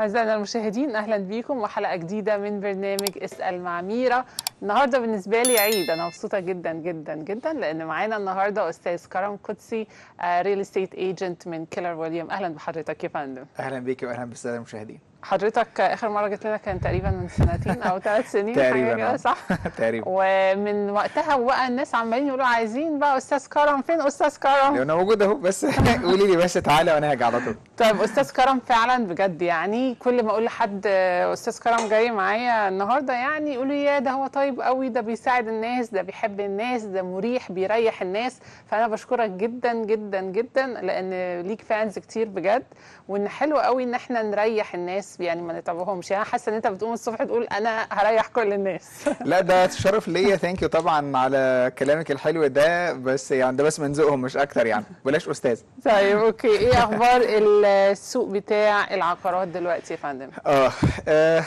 أعزائنا المشاهدين أهلا بيكم وحلقة جديدة من برنامج اسأل مع ميرا النهاردة بالنسبة لي عيد أنا مبسوطة جدا جدا جدا لأن معانا النهاردة أستاذ كرم قدسي ريل استيت ايجنت من كيلر ويليام أهلا بحضرتك يا فندم أهلا بيك وأهلا بالسادة المشاهدين حضرتك اخر مره جيت لنا كان تقريبا من سنتين او ثلاث سنين تقريبا حاجه كده آه. صح؟ تقريبا ومن وقتها بقى الناس عمالين يقولوا عايزين بقى استاذ كرم فين استاذ كرم؟ انا موجود اهو بس قولي لي بس تعالى وانا هاجي على طول طيب استاذ كرم فعلا بجد يعني كل ما اقول لحد استاذ كرم جاي معايا النهارده يعني يقولوا يا ده هو طيب قوي ده بيساعد الناس ده بيحب الناس ده مريح بيريح الناس فانا بشكرك جدا جدا جدا لان ليك فانز كتير بجد وان حلو قوي ان احنا نريح الناس الناس يعني ما نتعبهمش يعني حاسه ان انت بتقوم الصبح تقول انا هريح كل الناس لا ده تشرف ليا ثانك يو طبعا على كلامك الحلو ده بس يعني ده بس من ذوقهم مش اكتر يعني بلاش استاذ طيب اوكي ايه اخبار السوق بتاع العقارات دلوقتي يا فندم اه, آه،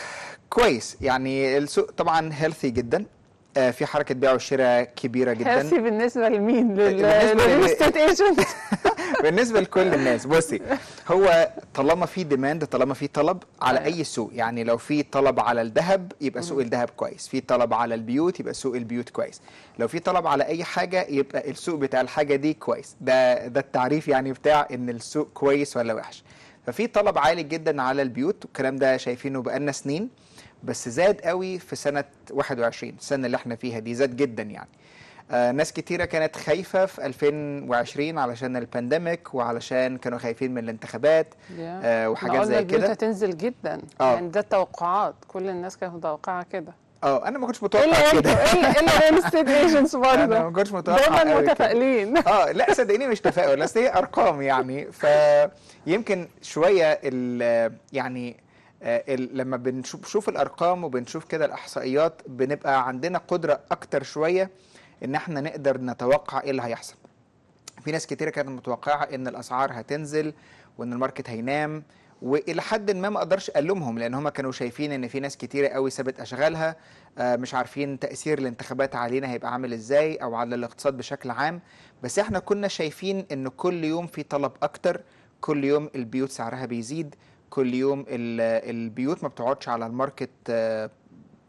كويس يعني السوق طبعا هيلثي جدا آه، في حركه بيع وشراء كبيره جدا هاسي بالنسبه لمين للريل ايجنت بالنسبه لكل الناس بصي هو طالما في ديماند طالما في طلب على اي سوق يعني لو في طلب على الذهب يبقى سوق الذهب كويس في طلب على البيوت يبقى سوق البيوت كويس لو في طلب على اي حاجه يبقى السوق بتاع الحاجه دي كويس ده ده التعريف يعني بتاع ان السوق كويس ولا وحش ففي طلب عالي جدا على البيوت والكلام ده شايفينه بقالنا سنين بس زاد قوي في سنه 21 السنه اللي احنا فيها دي زاد جدا يعني آه ناس كتيرة كانت خايفة في 2020 علشان البانديميك وعلشان كانوا خايفين من الانتخابات yeah. آه وحاجات زي كده هتنزل جدا آه. يعني ده التوقعات كل الناس كانت متوقعة كده اه انا ما كنتش إيه متوقع إيه كده الا الا ريل ايجنتس برضه انا ما كنتش متوقع دايما متفائلين اه لا صدقيني مش تفاؤل بس هي ارقام يعني فيمكن شويه يعني آه، لما بنشوف الارقام وبنشوف كده الاحصائيات بنبقى عندنا قدره اكتر شويه ان احنا نقدر نتوقع ايه اللي هيحصل في ناس كتير كانت متوقعه ان الاسعار هتنزل وان الماركت هينام والى حد ما ما اقدرش الومهم لان هم كانوا شايفين ان في ناس كتيره قوي سابت اشغالها آه، مش عارفين تاثير الانتخابات علينا هيبقى عامل ازاي او على الاقتصاد بشكل عام بس احنا كنا شايفين ان كل يوم في طلب اكتر كل يوم البيوت سعرها بيزيد كل يوم البيوت ما بتقعدش على الماركت آه،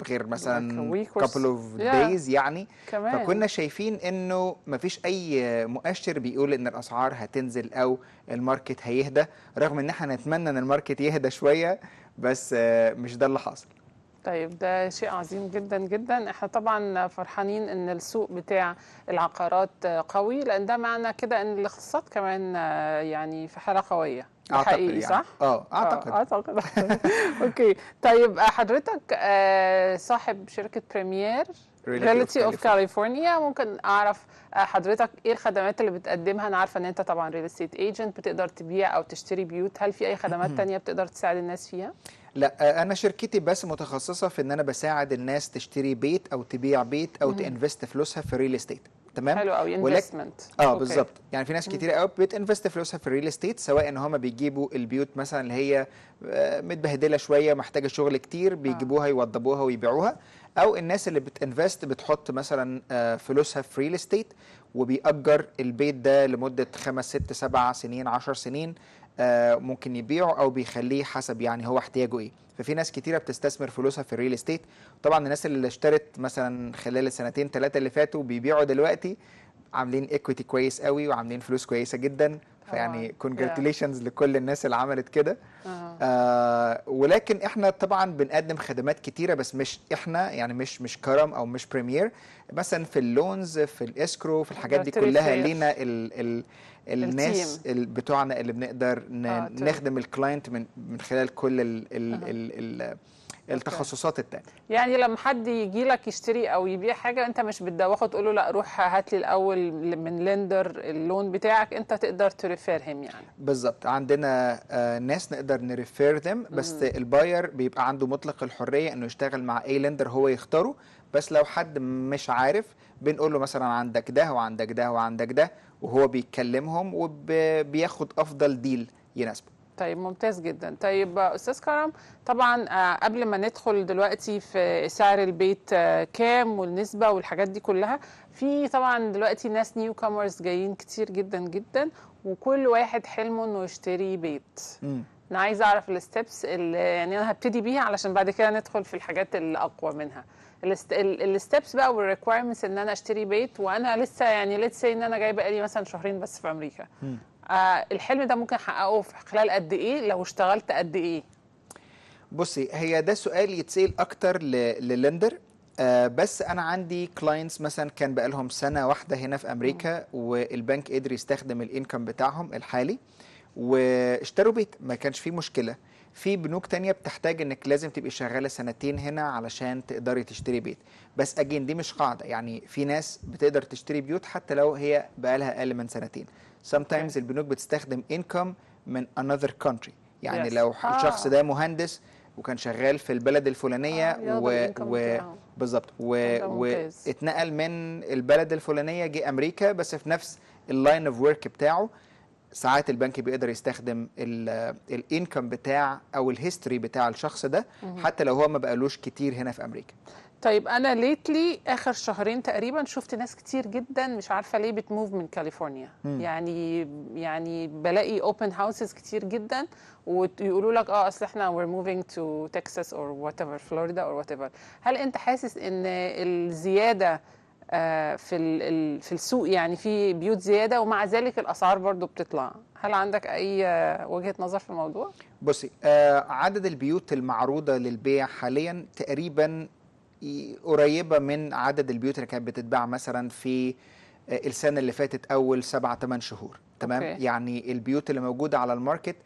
غير مثلا كابل اوف دايز يعني كمان. فكنا شايفين انه ما فيش اي مؤشر بيقول ان الاسعار هتنزل او الماركت هيهدى رغم ان احنا نتمنى ان الماركت يهدى شويه بس آه، مش ده اللي حاصل طيب ده شيء عظيم جدا جدا احنا طبعا فرحانين ان السوق بتاع العقارات قوي لان ده معنى كده ان الاقتصاد كمان آه، يعني في حاله قويه اعتقد حقيقي يعني. صح؟ اه اعتقد آه، اعتقد اوكي طيب آه، حضرتك آه، صاحب شركه بريمير ريلتي اوف كاليفورنيا ممكن اعرف حضرتك ايه الخدمات اللي بتقدمها انا عارفه ان انت طبعا ريل استيت ايجنت بتقدر تبيع او تشتري بيوت هل في اي خدمات تانية بتقدر تساعد الناس فيها لا انا شركتي بس متخصصه في ان انا بساعد الناس تشتري بيت او تبيع بيت او تنفست فلوسها في ريل استيت تمام حلو قوي انفستمنت اه بالظبط يعني في ناس كتير قوي بتنفست فلوسها في الريل استيت سواء ان هم بيجيبوا البيوت مثلا اللي هي آه، متبهدله شويه محتاجه شغل كتير آه. بيجيبوها يوضبوها ويبيعوها او الناس اللي بتنفست بتحط مثلا آه، فلوسها في ريل استيت وبيأجر البيت ده لمده خمس ست سبع سنين عشر سنين آه، ممكن يبيعه او بيخليه حسب يعني هو احتياجه ايه ففي ناس كتيره بتستثمر فلوسها في الريل استيت طبعا الناس اللي اشترت مثلا خلال السنتين ثلاثه اللي فاتوا بيبيعوا دلوقتي عاملين ايكويتي كويس قوي وعاملين فلوس كويسه جدا فيعني كونجراتيليشنز لكل الناس اللي عملت كده آه. آه ولكن احنا طبعا بنقدم خدمات كتيره بس مش احنا يعني مش مش كرم او مش بريمير مثلا في اللونز في الاسكرو في الحاجات دي كلها لينا ال ال الناس بتوعنا اللي بنقدر آه، نخدم الكلاينت من من خلال كل ال ال ال التخصصات التانية يعني لما حد يجي لك يشتري او يبيع حاجه انت مش بتدوخه تقول له لا روح هات لي الاول من لندر اللون بتاعك انت تقدر تريفير هم يعني بالظبط عندنا آه، ناس نقدر نريفير ذم بس مم. الباير بيبقى عنده مطلق الحريه انه يشتغل مع اي لندر هو يختاره بس لو حد مش عارف بنقول له مثلا عندك ده وعندك ده وعندك ده وهو بيتكلمهم وبياخد افضل ديل يناسبه طيب ممتاز جدا طيب استاذ كرم طبعا آه، قبل ما ندخل دلوقتي في سعر البيت آه، كام والنسبه والحاجات دي كلها في طبعا دلوقتي ناس نيو كامرز جايين كتير جدا جدا وكل واحد حلمه انه يشتري بيت انا عايزه اعرف الستبس اللي يعني انا هبتدي بيها علشان بعد كده ندخل في الحاجات الاقوى منها الستبس بقى والريكويرمنتس ان انا اشتري بيت وانا لسه يعني ليتس ان انا جايبه لي مثلا شهرين بس في امريكا م. آه الحلم ده ممكن احققه في خلال قد ايه لو اشتغلت قد ايه بصي هي ده سؤال يتسال اكتر للندر آه بس انا عندي كلاينتس مثلا كان بقالهم سنه واحده هنا في امريكا والبنك قدر يستخدم الانكم بتاعهم الحالي واشتروا بيت ما كانش فيه مشكله في بنوك تانية بتحتاج انك لازم تبقي شغاله سنتين هنا علشان تقدري تشتري بيت بس اجين دي مش قاعده يعني في ناس بتقدر تشتري بيوت حتى لو هي بقالها اقل من سنتين sometimes okay. البنوك بتستخدم income من another country يعني yes. لو ah. الشخص ده مهندس وكان شغال في البلد الفلانيه ah, و, و... بالظبط و... واتنقل من البلد الفلانيه جه امريكا بس في نفس اللاين اوف ورك بتاعه ساعات البنك بيقدر يستخدم الانكم بتاع او الهيستوري بتاع الشخص ده حتى لو هو ما بقالوش كتير هنا في امريكا طيب انا ليتلي اخر شهرين تقريبا شفت ناس كتير جدا مش عارفه ليه بتموف من كاليفورنيا مم. يعني يعني بلاقي اوبن هاوسز كتير جدا ويقولوا لك اه اصل احنا وير موفينج تو تكساس اور وات ايفر فلوريدا اور وات ايفر هل انت حاسس ان الزياده آه، في في السوق يعني في بيوت زياده ومع ذلك الاسعار برضو بتطلع هل عندك اي آه، وجهه نظر في الموضوع بصي آه، عدد البيوت المعروضه للبيع حاليا تقريبا قريبه من عدد البيوت اللي كانت بتتباع مثلا في السنه اللي فاتت اول 7 8 شهور تمام أوكي. يعني البيوت اللي موجوده على الماركت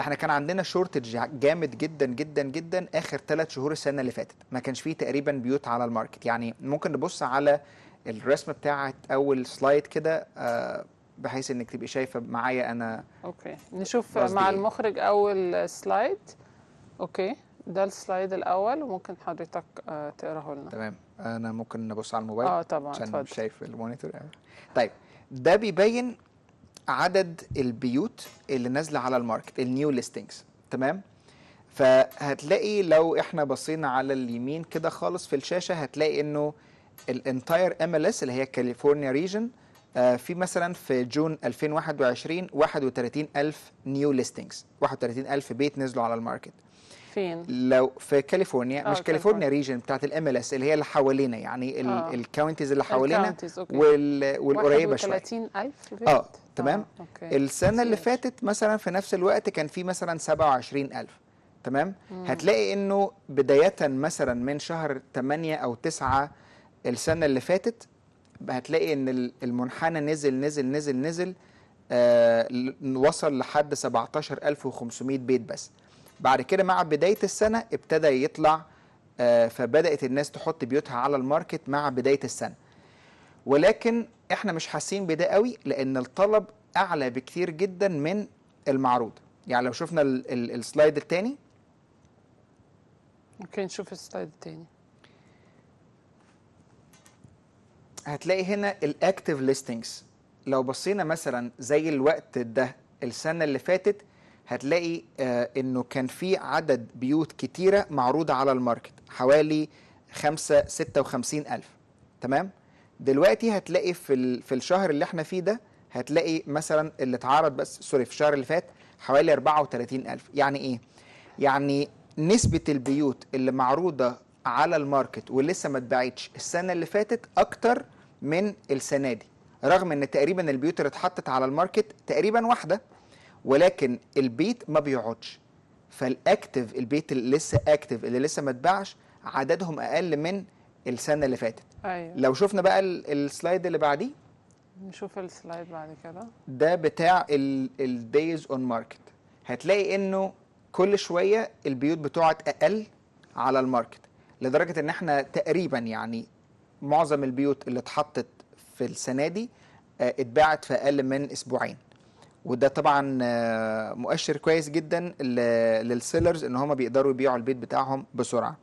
احنا كان عندنا شورتج جامد جدا جدا جدا اخر ثلاث شهور السنه اللي فاتت ما كانش فيه تقريبا بيوت على الماركت يعني ممكن نبص على الرسمه بتاعه اول سلايد كده آه، بحيث انك تبقي شايفه معايا انا اوكي نشوف مع إيه؟ المخرج اول سلايد اوكي ده السلايد الاول وممكن حضرتك آه، تقراه لنا تمام انا ممكن نبص على الموبايل اه طبعا عشان شايف المونيتور طيب ده بيبين عدد البيوت اللي نازله على الماركت النيو ليستنجز تمام فهتلاقي لو احنا بصينا على اليمين كده خالص في الشاشه هتلاقي انه الانتاير ام ال اس اللي هي كاليفورنيا آه، ريجن في مثلا في جون 2021 31000 نيو ليستنجز 31000 بيت نزلوا على الماركت فين؟ لو في كاليفورنيا آه، مش كاليفورنيا ريجن بتاعت الام ال اس اللي هي اللي حوالينا يعني الكاونتيز آه. اللي حوالينا والقريبه شويه 31000 بيت اه تمام أوكي. السنه اللي فاتت مثلا في نفس الوقت كان في مثلا 27000 تمام مم. هتلاقي انه بدايه مثلا من شهر 8 او 9 السنه اللي فاتت هتلاقي ان المنحنى نزل نزل نزل نزل آه وصل لحد 17500 بيت بس بعد كده مع بدايه السنه ابتدى يطلع آه فبدات الناس تحط بيوتها على الماركت مع بدايه السنه ولكن احنا مش حاسين بده قوي لان الطلب اعلى بكثير جدا من المعروض يعني لو شفنا السلايد الثاني ممكن نشوف السلايد الثاني هتلاقي هنا الاكتف ليستنجز لو بصينا مثلا زي الوقت ده السنه اللي فاتت هتلاقي آه انه كان في عدد بيوت كتيره معروضه على الماركت حوالي 5 56 الف تمام دلوقتي هتلاقي في في الشهر اللي احنا فيه ده هتلاقي مثلا اللي اتعرض بس سوري في الشهر اللي فات حوالي 34 الف يعني ايه يعني نسبه البيوت اللي معروضه على الماركت ولسه ما اتباعتش السنه اللي فاتت اكتر من السنه دي رغم ان تقريبا البيوت اللي اتحطت على الماركت تقريبا واحده ولكن البيت ما بيقعدش فالاكتف البيت اللي لسه اكتف اللي لسه ما اتباعش عددهم اقل من السنه اللي فاتت أيوة. لو شفنا بقى السلايد اللي بعديه نشوف السلايد بعد كده ده بتاع الدايز اون ماركت هتلاقي انه كل شويه البيوت بتقعد اقل على الماركت لدرجه ان احنا تقريبا يعني معظم البيوت اللي اتحطت في السنه دي آه، اتباعت في اقل من اسبوعين وده طبعا آه، مؤشر كويس جدا للسيلرز ان هم بيقدروا يبيعوا البيت بتاعهم بسرعه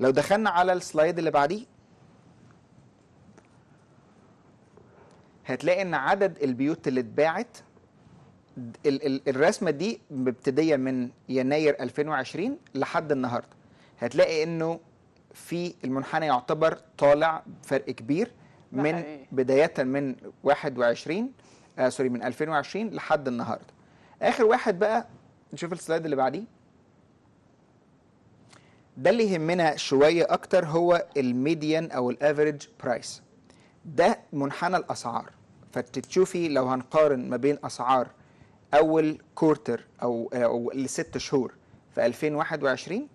لو دخلنا على السلايد اللي بعديه هتلاقي ان عدد البيوت اللي اتباعت الرسمه دي مبتديه من يناير 2020 لحد النهارده هتلاقي انه في المنحنى يعتبر طالع بفرق كبير من بدايه من 21 آه سوري من 2020 لحد النهارده اخر واحد بقى نشوف السلايد اللي بعديه ده اللي يهمنا شويه اكتر هو الميديان او الافريج برايس ده منحنى الاسعار فتشوفي لو هنقارن ما بين اسعار اول كورتر او آه، او الست شهور في 2021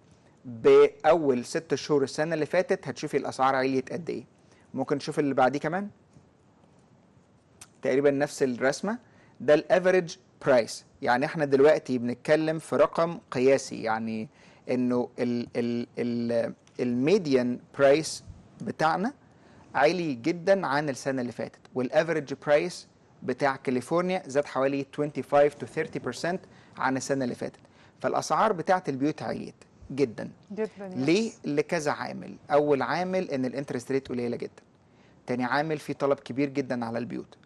باول ست شهور السنه اللي فاتت هتشوفي الاسعار عليت قد ايه ممكن تشوف اللي بعديه كمان تقريبا نفس الرسمه ده الافريج برايس يعني احنا دلوقتي بنتكلم في رقم قياسي يعني انه الميديان برايس بتاعنا عالي جدا عن السنه اللي فاتت والافريج برايس بتاع كاليفورنيا زاد حوالي 25 to 30% عن السنه اللي فاتت فالاسعار بتاعت البيوت عليت جدا جدا ليه لكذا عامل اول عامل ان الانترست ريت قليله جدا تاني عامل في طلب كبير جدا على البيوت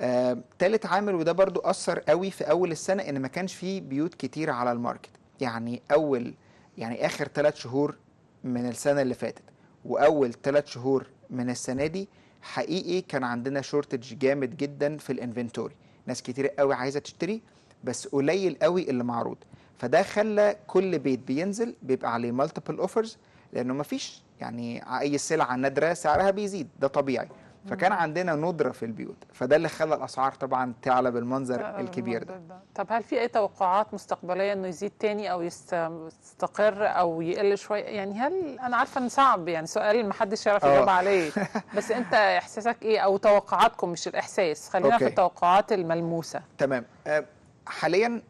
آه، تالت عامل وده برضو اثر قوي في اول السنه ان ما كانش في بيوت كتير على الماركت يعني اول يعني اخر ثلاث شهور من السنه اللي فاتت واول ثلاث شهور من السنه دي حقيقي كان عندنا شورتج جامد جدا في الانفنتوري ناس كتير قوي عايزه تشتري بس قليل قوي اللي معروض فده خلى كل بيت بينزل بيبقى عليه مالتيبل اوفرز لانه ما فيش يعني اي سلعه نادره سعرها بيزيد ده طبيعي فكان عندنا ندره في البيوت فده اللي خلى الاسعار طبعا تعلى بالمنظر آه، الكبير ده. ده طب هل في اي توقعات مستقبليه انه يزيد تاني او يستقر او يقل شويه يعني هل انا عارفه ان صعب يعني سؤال ما حدش يعرف آه. يجاوب عليه بس انت احساسك ايه او توقعاتكم مش الاحساس خلينا أوكي. في التوقعات الملموسه تمام آه، حاليا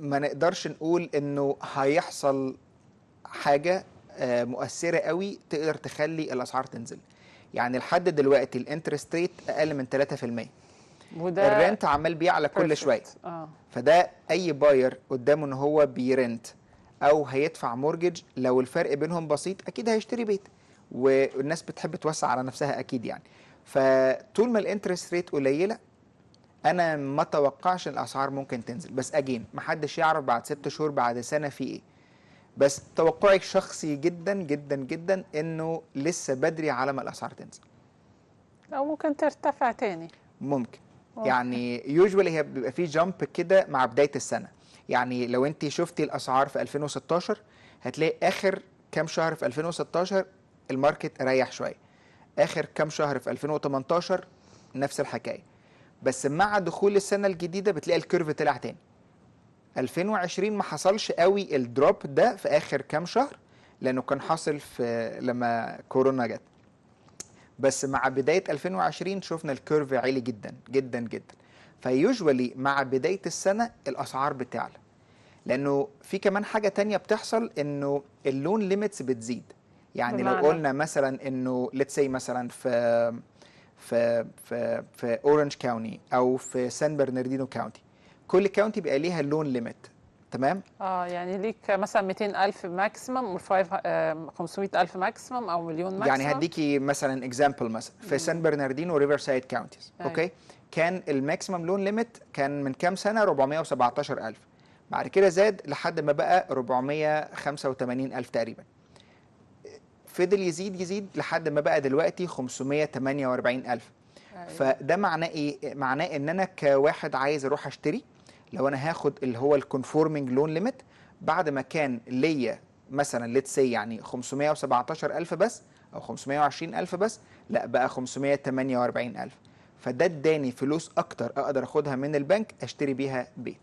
ما نقدرش نقول انه هيحصل حاجه آه، مؤثره قوي تقدر تخلي الاسعار تنزل يعني لحد دلوقتي الانترست ريت اقل من 3% وده الرنت عمال بيعلى كل شويه آه. فده اي باير قدامه ان هو بيرنت او هيدفع مورجج لو الفرق بينهم بسيط اكيد هيشتري بيت والناس بتحب توسع على نفسها اكيد يعني فطول ما الانترست ريت قليله انا ما اتوقعش الاسعار ممكن تنزل بس اجين محدش يعرف بعد ست شهور بعد سنه في ايه بس توقعي الشخصي جدا جدا جدا انه لسه بدري على ما الاسعار تنزل او ممكن ترتفع تاني ممكن أوكي. يعني يوجوالي هي بيبقى في جامب كده مع بدايه السنه يعني لو انت شفتي الاسعار في 2016 هتلاقي اخر كام شهر في 2016 الماركت ريح شويه اخر كام شهر في 2018 نفس الحكايه بس مع دخول السنه الجديده بتلاقي الكيرف طلع تاني 2020 ما حصلش قوي الدروب ده في اخر كام شهر لانه كان حاصل في لما كورونا جت بس مع بدايه 2020 شفنا الكيرف عالي جدا جدا جدا فيوجوالي مع بدايه السنه الاسعار بتعلى لانه في كمان حاجه تانية بتحصل انه اللون ليميتس بتزيد يعني لو قلنا مثلا انه ليتس سي مثلا في في في في اورنج كاوني او في سان برناردينو كاونتي كل كاونتي بيبقى ليها لون ليميت تمام اه يعني ليك مثلا 200000 ماكسيمم و 500000 ماكسيمم او مليون ماكسيمم يعني هديكي مثلا اكزامبل مثلا في سان برناردينو وريفر سايد كاونتيز اوكي كان الماكسيمم لون ليميت كان من كام سنه 417000 بعد كده زاد لحد ما بقى 485000 تقريبا فضل يزيد يزيد لحد ما بقى دلوقتي 548000 أيوة. فده معناه ايه معناه ان انا كواحد عايز اروح اشتري لو انا هاخد اللي هو الكونفورمنج لون ليميت بعد ما كان ليا مثلا ليتس سي يعني 517000 بس او 520000 بس لا بقى 548000 فده اداني فلوس اكتر اقدر اخدها من البنك اشتري بيها بيت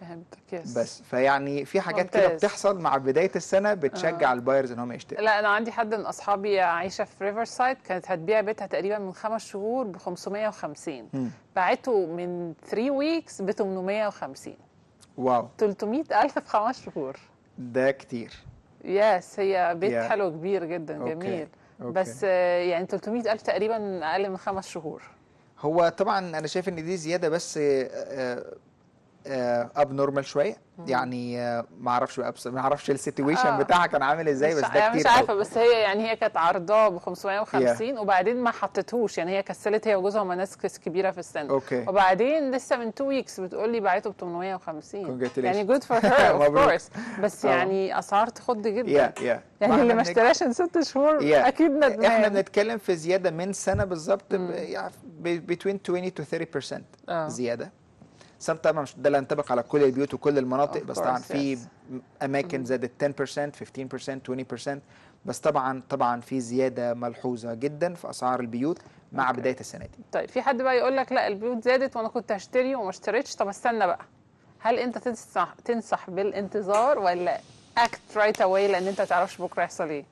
فهمتك يس بس فيعني في حاجات كده بتحصل مع بدايه السنه بتشجع آه. البايرز ان هم يشتروا لا انا عندي حد من اصحابي عايشه في ريفر سايد كانت هتبيع بيتها تقريبا من خمس شهور ب 550 باعته من 3 ويكس ب 850 واو 300000 في خمس شهور ده كتير يس هي بيت yeah. حلو كبير جدا okay. جميل أوكي. بس آه، يعني 300000 تقريبا اقل من خمس شهور هو طبعا انا شايف ان دي زياده بس آه، آه، اب آه، نورمال شويه يعني آه، ما اعرفش ما اعرفش السيتويشن آه. بتاعها كان عامل ازاي بس ده كتير مش عارفه بس هي يعني هي كانت عرضاه ب 550 yeah. وبعدين ما حطتهوش يعني هي كسلت هي وجوزها هما ناس كبيره في السن اوكي okay. وبعدين لسه من 2 ويكس بتقول لي بعته ب 850 يعني جود فور هير اوف كورس بس آه. يعني اسعار تخض جدا yeah, yeah. يعني اللي ما اشتراش من ست شهور yeah. اكيد ندمان احنا بنتكلم في زياده من سنه بالظبط بين 20 تو 30% زياده سام طبعا مش ده لا ينطبق على كل البيوت وكل المناطق بس طبعا في اماكن زادت 10% 15% 20% بس طبعا طبعا في زياده ملحوظه جدا في اسعار البيوت مع أوكي. بدايه السنه دي طيب في حد بقى يقول لك لا البيوت زادت وانا كنت هشتري وما اشتريتش طب استنى بقى هل انت تنصح تنصح بالانتظار ولا اكت رايت اواي لان انت ما تعرفش بكره هيحصل ايه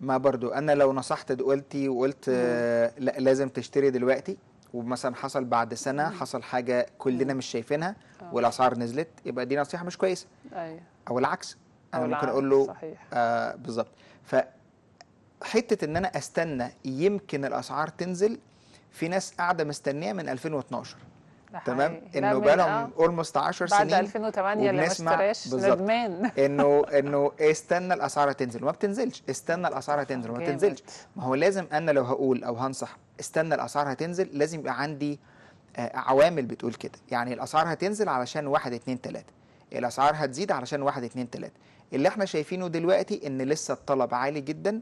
ما برضو انا لو نصحت دولتي وقلت mm-hmm. آه، لا لازم تشتري دلوقتي ومثلا حصل بعد سنه حصل حاجه كلنا مش شايفينها آه. والاسعار نزلت يبقى دي نصيحه مش كويسه ايوه او العكس انا أو ممكن اقول له صحيح. آه بالظبط فحته ان انا استنى يمكن الاسعار تنزل في ناس قاعده مستنيه من 2012 تمام انه بقى لهم اولموست 10 سنين بعد 2008 اللي ما اشتراش ندمان انه انه استنى الاسعار تنزل وما بتنزلش استنى الاسعار تنزل وما بتنزلش ما هو لازم انا لو هقول او هنصح استنى الاسعار هتنزل لازم يبقى عندي آه، عوامل بتقول كده يعني الاسعار هتنزل علشان واحد اتنين تلاته الاسعار هتزيد علشان واحد اتنين تلاته اللي احنا شايفينه دلوقتي ان لسه الطلب عالي جدا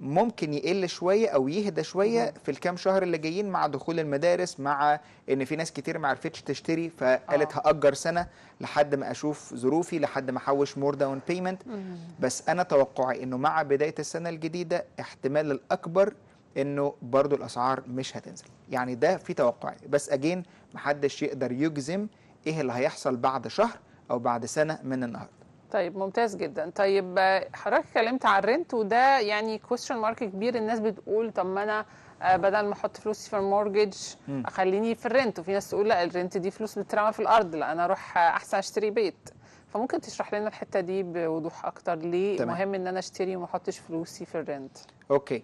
ممكن يقل شويه او يهدى شويه في الكام شهر اللي جايين مع دخول المدارس مع ان في ناس كتير ما عرفتش تشتري فقالت آه. هاجر سنه لحد ما اشوف ظروفي لحد ما احوش مور داون بيمنت بس انا توقعي انه مع بدايه السنه الجديده احتمال الاكبر انه برضو الاسعار مش هتنزل يعني ده في توقع بس اجين محدش يقدر يجزم ايه اللي هيحصل بعد شهر او بعد سنه من النهارده طيب ممتاز جدا طيب حضرتك اتكلمت على الرنت وده يعني كويشن مارك كبير الناس بتقول طب ما انا آه، بدل ما احط فلوسي في المورجج اخليني في الرنت وفي ناس تقول لا الرنت دي فلوس بتترمى في الارض لا انا اروح آه، احسن اشتري بيت فممكن تشرح لنا الحته دي بوضوح اكتر ليه طبعا. مهم ان انا اشتري وما احطش فلوسي في الرنت اوكي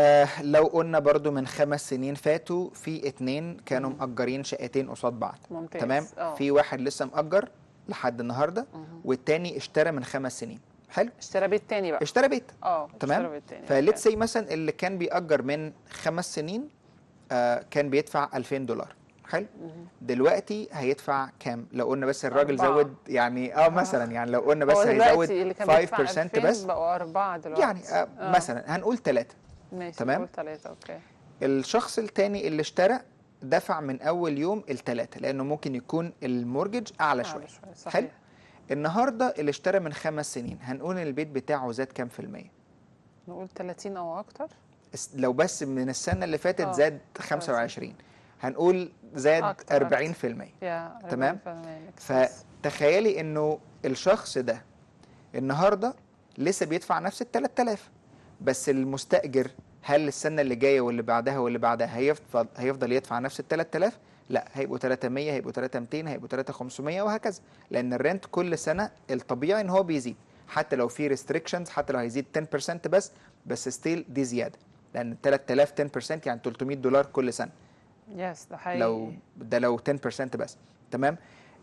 آه لو قلنا برضو من خمس سنين فاتوا في اتنين كانوا مأجرين شقتين قصاد بعض ممتاز. تمام أوه. في واحد لسه مأجر لحد النهارده والتاني اشترى من خمس سنين حلو اشترى بيت تاني بقى اشترى بيت اه تمام فليتس سي مثلا اللي كان بيأجر من خمس سنين آه كان بيدفع 2000 دولار حلو دلوقتي هيدفع كام لو قلنا بس الراجل أربعة. زود يعني اه, آه. مثلا يعني لو قلنا بس هيزود 5% بس بقوا 4 دلوقتي يعني آه آه. مثلا هنقول 3 ماشي تمام ثلاثة اوكي الشخص الثاني اللي اشترى دفع من اول يوم الثلاثة لانه ممكن يكون المورجج اعلى شوية شوي. حلو النهارده اللي اشترى من خمس سنين هنقول ان البيت بتاعه زاد كام في المية؟ نقول 30 او اكتر لو بس من السنة اللي فاتت أوه. زاد 25 هنقول زاد أكتر 40% في المية. تمام فتخيلي انه الشخص ده النهارده لسه بيدفع نفس ال 3000 بس المستاجر هل السنه اللي جايه واللي بعدها واللي بعدها هيفضل هيفضل يدفع نفس ال 3000 لا هيبقوا 300 هيبقوا 3200 هيبقوا 3500 وهكذا لان الرنت كل سنه الطبيعي ان هو بيزيد حتى لو في ريستريكشنز حتى لو هيزيد 10% بس بس ستيل دي زياده لان 3000 10% يعني 300 دولار كل سنه يس ده حقيقي لو ده لو 10% بس تمام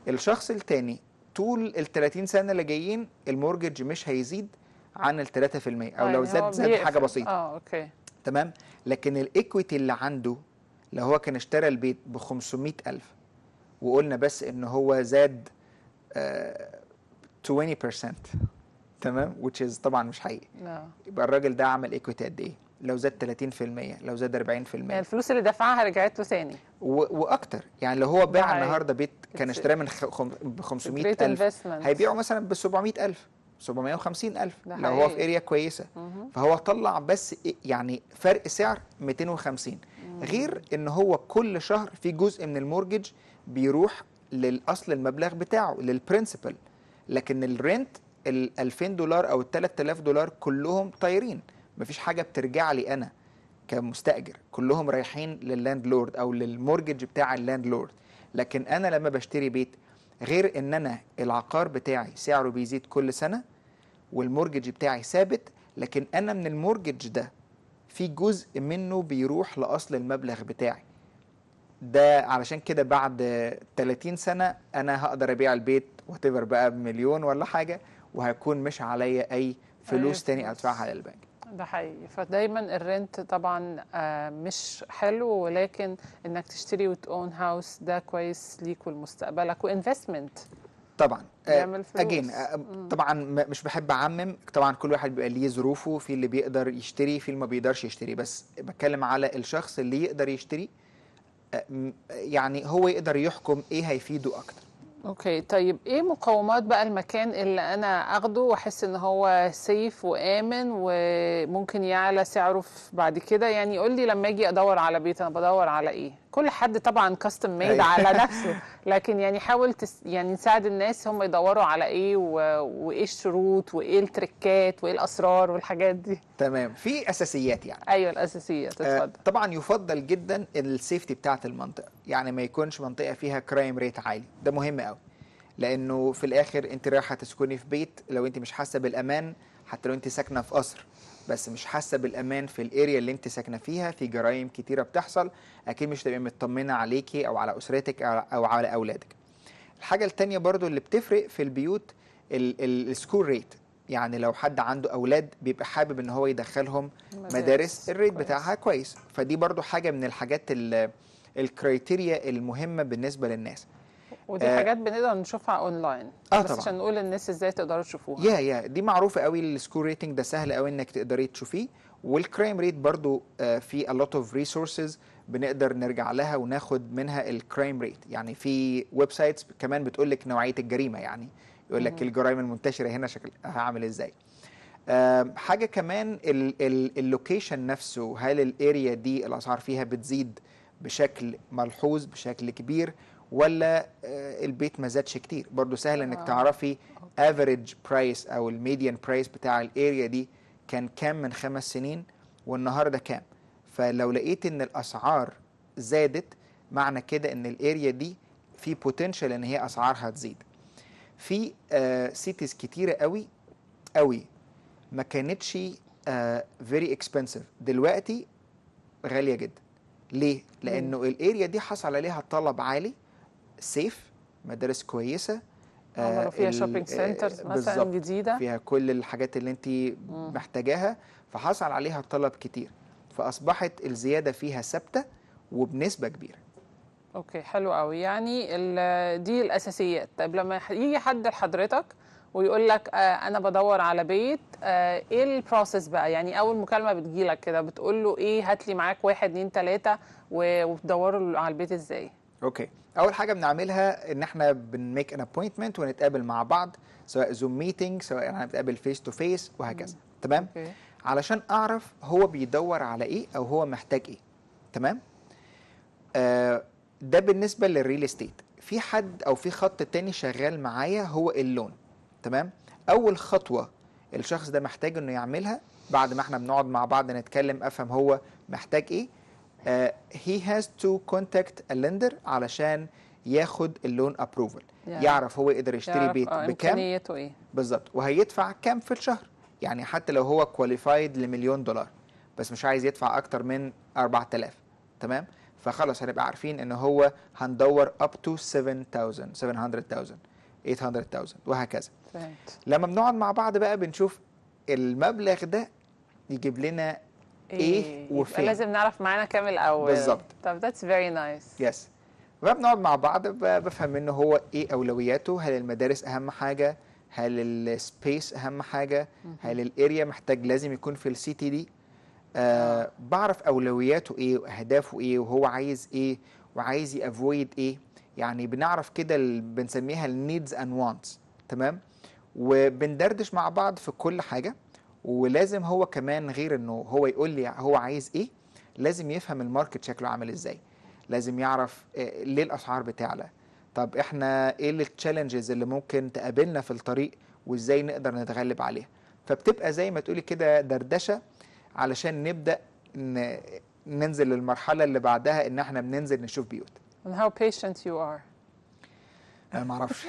الشخص الثاني طول ال 30 سنه اللي جايين المورجج مش هيزيد عن ال 3% او لو يعني زاد زاد حاجه بسيطه اه اوكي تمام لكن الايكويتي اللي عنده لو هو كان اشترى البيت ب 500000 وقلنا بس ان هو زاد آه 20% تمام which is طبعا مش حقيقي نعم. يبقى الراجل ده عمل ايكويتي قد ايه لو زاد 30% لو زاد 40% يعني الفلوس اللي دفعها رجعت له ثاني واكتر يعني لو هو باع النهارده بيت كان اشتراه من خم... ب 500000 هيبيعه مثلا ب 700000 750 ألف لو هو في اريا كويسة مم. فهو طلع بس يعني فرق سعر 250 مم. غير ان هو كل شهر في جزء من المورجج بيروح للأصل المبلغ بتاعه للبرنسبل لكن الرنت ال 2000 دولار او ال 3000 دولار كلهم طايرين مفيش حاجه بترجع لي انا كمستاجر كلهم رايحين لللاند لورد او للمورجج بتاع اللاند لورد لكن انا لما بشتري بيت غير ان انا العقار بتاعي سعره بيزيد كل سنه والمورجج بتاعي ثابت لكن انا من المورجج ده في جزء منه بيروح لاصل المبلغ بتاعي ده علشان كده بعد 30 سنه انا هقدر ابيع البيت وتبر بقى بمليون ولا حاجه وهيكون مش عليا اي فلوس أيه تاني أيوة. ادفعها للبنك ده حقيقي فدايما الرنت طبعا آه، مش حلو ولكن انك تشتري وتقون هاوس ده كويس ليك ولمستقبلك وانفستمنت طبعا اجين آه، آه، آه، طبعا مش بحب اعمم طبعا كل واحد بيبقى ليه ظروفه في اللي بيقدر يشتري في اللي ما بيقدرش يشتري بس بتكلم على الشخص اللي يقدر يشتري يعني هو يقدر يحكم ايه هيفيده اكتر اوكي طيب ايه مقومات بقى المكان اللي انا اخده واحس ان هو سيف وامن وممكن يعلى سعره بعد كده يعني قول لي لما اجي ادور على بيت انا بدور على ايه كل حد طبعا كاستم أيوة. ميد على نفسه لكن يعني حاول تس يعني نساعد الناس هم يدوروا على ايه و... وايه الشروط وايه التركات وايه الاسرار والحاجات دي تمام في اساسيات يعني ايوه الاساسيات آه، اتفضل آه طبعا يفضل جدا السيفتي بتاعه المنطقه يعني ما يكونش منطقه فيها كرايم ريت عالي ده مهم قوي لانه في الاخر انت رايحه تسكني في بيت لو انت مش حاسه بالامان حتى لو انت ساكنه في قصر بس مش حاسه بالامان في الاريا اللي انت ساكنه فيها في جرائم كتيره بتحصل اكيد مش هتبقي مطمنه عليكي او على اسرتك او على اولادك الحاجه الثانيه برضو اللي بتفرق في البيوت السكول ريت يعني لو حد عنده اولاد بيبقى حابب ان هو يدخلهم مدارس, مدارس الريت كويس. بتاعها كويس فدي برضو حاجه من الحاجات الكريتيريا المهمه بالنسبه للناس ودي آه حاجات بنقدر نشوفها اونلاين آه بس طبعًا. عشان نقول للناس ازاي تقدروا تشوفوها يا يا دي معروفه قوي السكور ريتنج ده سهل قوي انك تقدري تشوفيه والكرايم ريت برضو آه في a lot of resources بنقدر نرجع لها وناخد منها الكرايم ريت يعني في ويب سايتس كمان بتقول لك نوعيه الجريمه يعني يقول لك الجرائم المنتشره هنا شكل هعمل ازاي حاجه كمان اللوكيشن نفسه هل الاريا دي الاسعار فيها بتزيد بشكل ملحوظ بشكل كبير ولا آه، البيت ما زادش كتير برضو سهل انك آه. تعرفي افريج برايس او الميديان برايس بتاع الاريا دي كان كام من خمس سنين والنهارده كام فلو لقيت ان الاسعار زادت معنى كده ان الاريا دي في بوتنشال ان هي اسعارها تزيد في آه سيتيز كتيره قوي قوي ما كانتش فيري آه اكسبنسيف دلوقتي غاليه جدا ليه لانه الاريا دي حصل عليها طلب عالي سيف مدارس كويسه اه، آه، فيها شوبينج سنترز آه، مثلا جديده فيها كل الحاجات اللي انت محتاجاها فحصل عليها طلب كتير فاصبحت الزياده فيها ثابته وبنسبه كبيره اوكي حلو قوي يعني دي الاساسيات طب لما يجي حد لحضرتك ويقول لك آه انا بدور على بيت آه ايه البروسيس بقى يعني اول مكالمه بتجي لك كده بتقول له ايه هات لي معاك واحد اتنين تلاته وتدوروا على البيت ازاي اوكي اول حاجه بنعملها ان احنا بنميك ان ابوينتمنت ونتقابل مع بعض سواء زوم ميتنج سواء احنا بنتقابل فيس تو فيس وهكذا تمام okay. علشان اعرف هو بيدور على ايه او هو محتاج ايه تمام آه ده بالنسبه للريل استيت في حد او في خط تاني شغال معايا هو اللون تمام اول خطوه الشخص ده محتاج انه يعملها بعد ما احنا بنقعد مع بعض نتكلم افهم هو محتاج ايه هي هاز تو كونتاكت اللندر علشان ياخد اللون ابروفل yeah. يعرف هو يقدر يشتري يعرف بيت آه بكام ايه بالظبط وهيدفع كام في الشهر يعني حتى لو هو كواليفايد لمليون دولار بس مش عايز يدفع اكتر من 4000 تمام فخلاص هنبقى عارفين ان هو هندور اب تو 7000 700000 800000 وهكذا فهمت لما بنقعد مع بعض بقى بنشوف المبلغ ده يجيب لنا ايه, إيه وفين لازم نعرف معانا كام الاول بالظبط طب ذاتس فيري نايس يس فبنقعد مع بعض بفهم منه هو ايه اولوياته هل المدارس اهم حاجه هل السبيس اهم حاجه هل الاريا محتاج لازم يكون في السيتي دي آه،, آه بعرف اولوياته ايه واهدافه ايه وهو عايز ايه وعايز يافويد ايه يعني بنعرف كده بنسميها النيدز اند وانتس تمام وبندردش مع بعض في كل حاجه ولازم هو كمان غير انه هو يقول لي هو عايز ايه لازم يفهم الماركت شكله عامل ازاي لازم يعرف آه، ليه الاسعار بتعلى طب احنا ايه التشالنجز اللي ممكن تقابلنا في الطريق وازاي نقدر نتغلب عليها فبتبقى زي ما تقولي كده دردشه علشان نبدا ننزل للمرحله اللي بعدها ان احنا بننزل نشوف بيوت and how patient you are ما اعرفش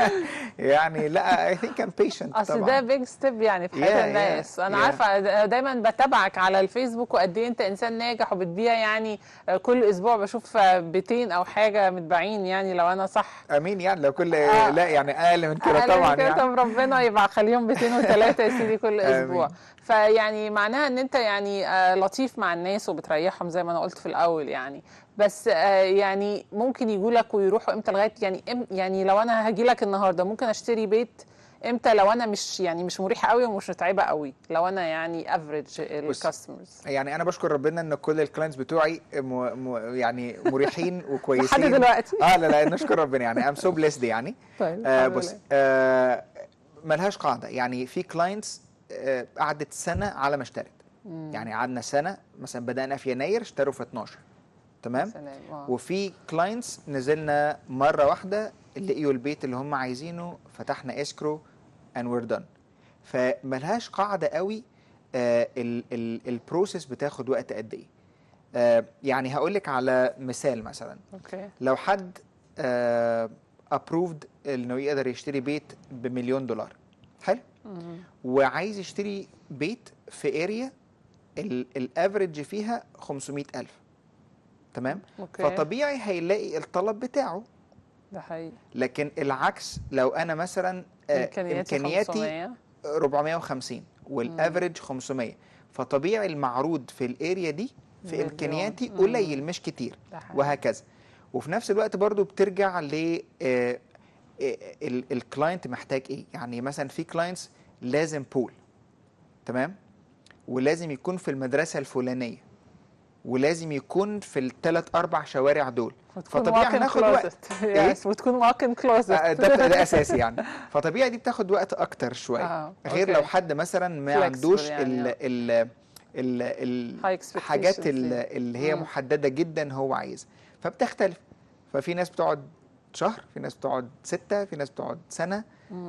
يعني لا اي ثينك ام بيشنت اصل ده بيج ستيب يعني في حياه الناس انا yeah. عارفه دايما بتابعك على الفيسبوك وقد ايه انت انسان ناجح وبتبيع يعني كل اسبوع بشوف بيتين او حاجه متباعين يعني لو انا صح امين يعني لو كل آه. لا يعني اقل من كده طبعا من يعني. طب ربنا يبقى خليهم بيتين وثلاثه يا سيدي كل اسبوع فيعني معناها ان انت يعني آه، لطيف مع الناس وبتريحهم زي ما انا قلت في الاول يعني بس آه، يعني ممكن يجوا لك ويروحوا امتى لغايه يعني يعني لو انا هاجي لك النهارده ممكن اشتري بيت امتى لو انا مش يعني مش مريحه قوي ومش متعبه قوي لو انا يعني افريج الكاستمرز يعني انا بشكر ربنا ان كل الكلاينتس بتوعي م... م... يعني مريحين وكويسين لحد دلوقتي اه لا لا نشكر ربنا يعني ام سو بليسد يعني طيب آه بص آه ملهاش قاعده يعني في كلاينتس آه قعدت سنه على ما اشترت يعني قعدنا سنه مثلا بدانا في يناير اشتروا في 12 تمام سلام. وفي كلاينتس نزلنا مره واحده لقيوا البيت اللي هم عايزينه فتحنا اسكرو اند وير دون فملهاش قاعده قوي آه البروسيس بتاخد وقت قد ايه آه، يعني هقول لك على مثال مثلا أوكي. لو حد ابروفد آه انه يقدر يشتري بيت بمليون دولار حلو وعايز يشتري بيت في اريا الافرج فيها 500000 تمام أوكي. فطبيعي هيلاقي الطلب بتاعه ده حقيقي لكن العكس لو انا مثلا آه، امكانياتي, إمكانياتي 500. 450 والافريج 500 فطبيعي المعروض في الاريا دي في امكانياتي قليل مش كتير وهكذا وفي نفس الوقت برضو بترجع ل آه، آه، الكلاينت محتاج ايه يعني مثلا في كلاينتس لازم بول تمام ولازم يكون في المدرسه الفلانيه ولازم يكون في الثلاث اربع شوارع دول فطبيعي هناخد وقت إيه؟ وتكون واكن آه، كلوزت ده, ده اساسي يعني فطبيعي دي بتاخد وقت اكتر شويه آه. غير أوكي. لو حد مثلا ما عندوش يعني، آه. ال ال ال الحاجات يعني. اللي هي محدده جدا هو عايزها فبتختلف ففي ناس بتقعد شهر في ناس بتقعد ستة في ناس بتقعد سنة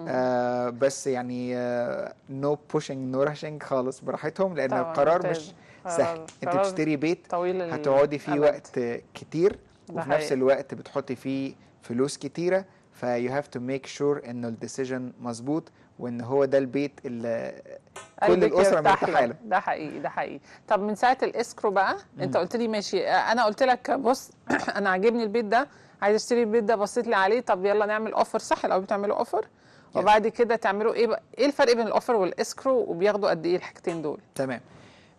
آه بس يعني نو بوشنج نو راشنج خالص براحتهم لأن القرار مش سهل انت بتشتري بيت طويل هتقعدي فيه أبد. وقت كتير وفي نفس الوقت بتحطي فيه فلوس كتيره فيو هاف تو ميك شور انه الديسيجن مظبوط وان هو ده البيت اللي كل الاسره مرتاحه له ده حقيقي ده حقيقي طب من ساعه الاسكرو بقى مم. انت قلت لي ماشي انا قلت لك بص انا عاجبني البيت ده عايز اشتري البيت ده بصيت لي عليه طب يلا نعمل اوفر صح لو بتعملوا اوفر وبعد كده تعملوا ايه ايه الفرق بين الاوفر والاسكرو وبياخدوا قد ايه الحاجتين دول تمام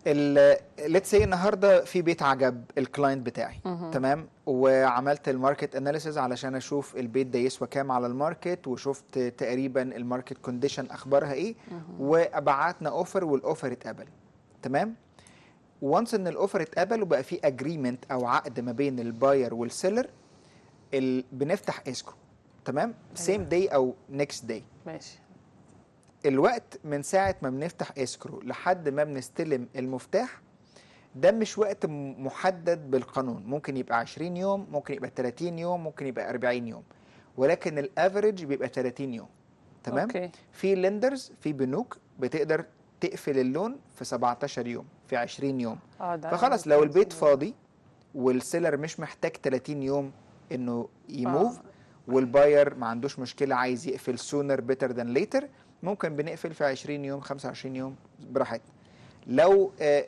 ليتس سي النهارده في بيت عجب الكلاينت بتاعي مه. تمام وعملت الماركت اناليسيز علشان اشوف البيت ده يسوى كام على الماركت وشفت تقريبا الماركت كونديشن اخبارها ايه وابعتنا وبعتنا اوفر والاوفر اتقبل تمام وانس ان الاوفر اتقبل وبقى في اجريمنت او عقد ما بين الباير والسيلر بنفتح اسكو تمام سيم داي او نيكست داي ماشي الوقت من ساعه ما بنفتح اسكرو لحد ما بنستلم المفتاح ده مش وقت محدد بالقانون ممكن يبقى 20 يوم ممكن يبقى 30 يوم ممكن يبقى 40 يوم ولكن الافريج بيبقى 30 يوم تمام أوكي. في لندرز في بنوك بتقدر تقفل اللون في 17 يوم في 20 يوم آه، فخلاص لو البيت فاضي والسيلر مش محتاج 30 يوم انه آه. يموف والباير ما عندوش مشكله عايز يقفل سونر بيتر ذان ليتر ممكن بنقفل في 20 يوم 25 يوم براحتنا لو آه،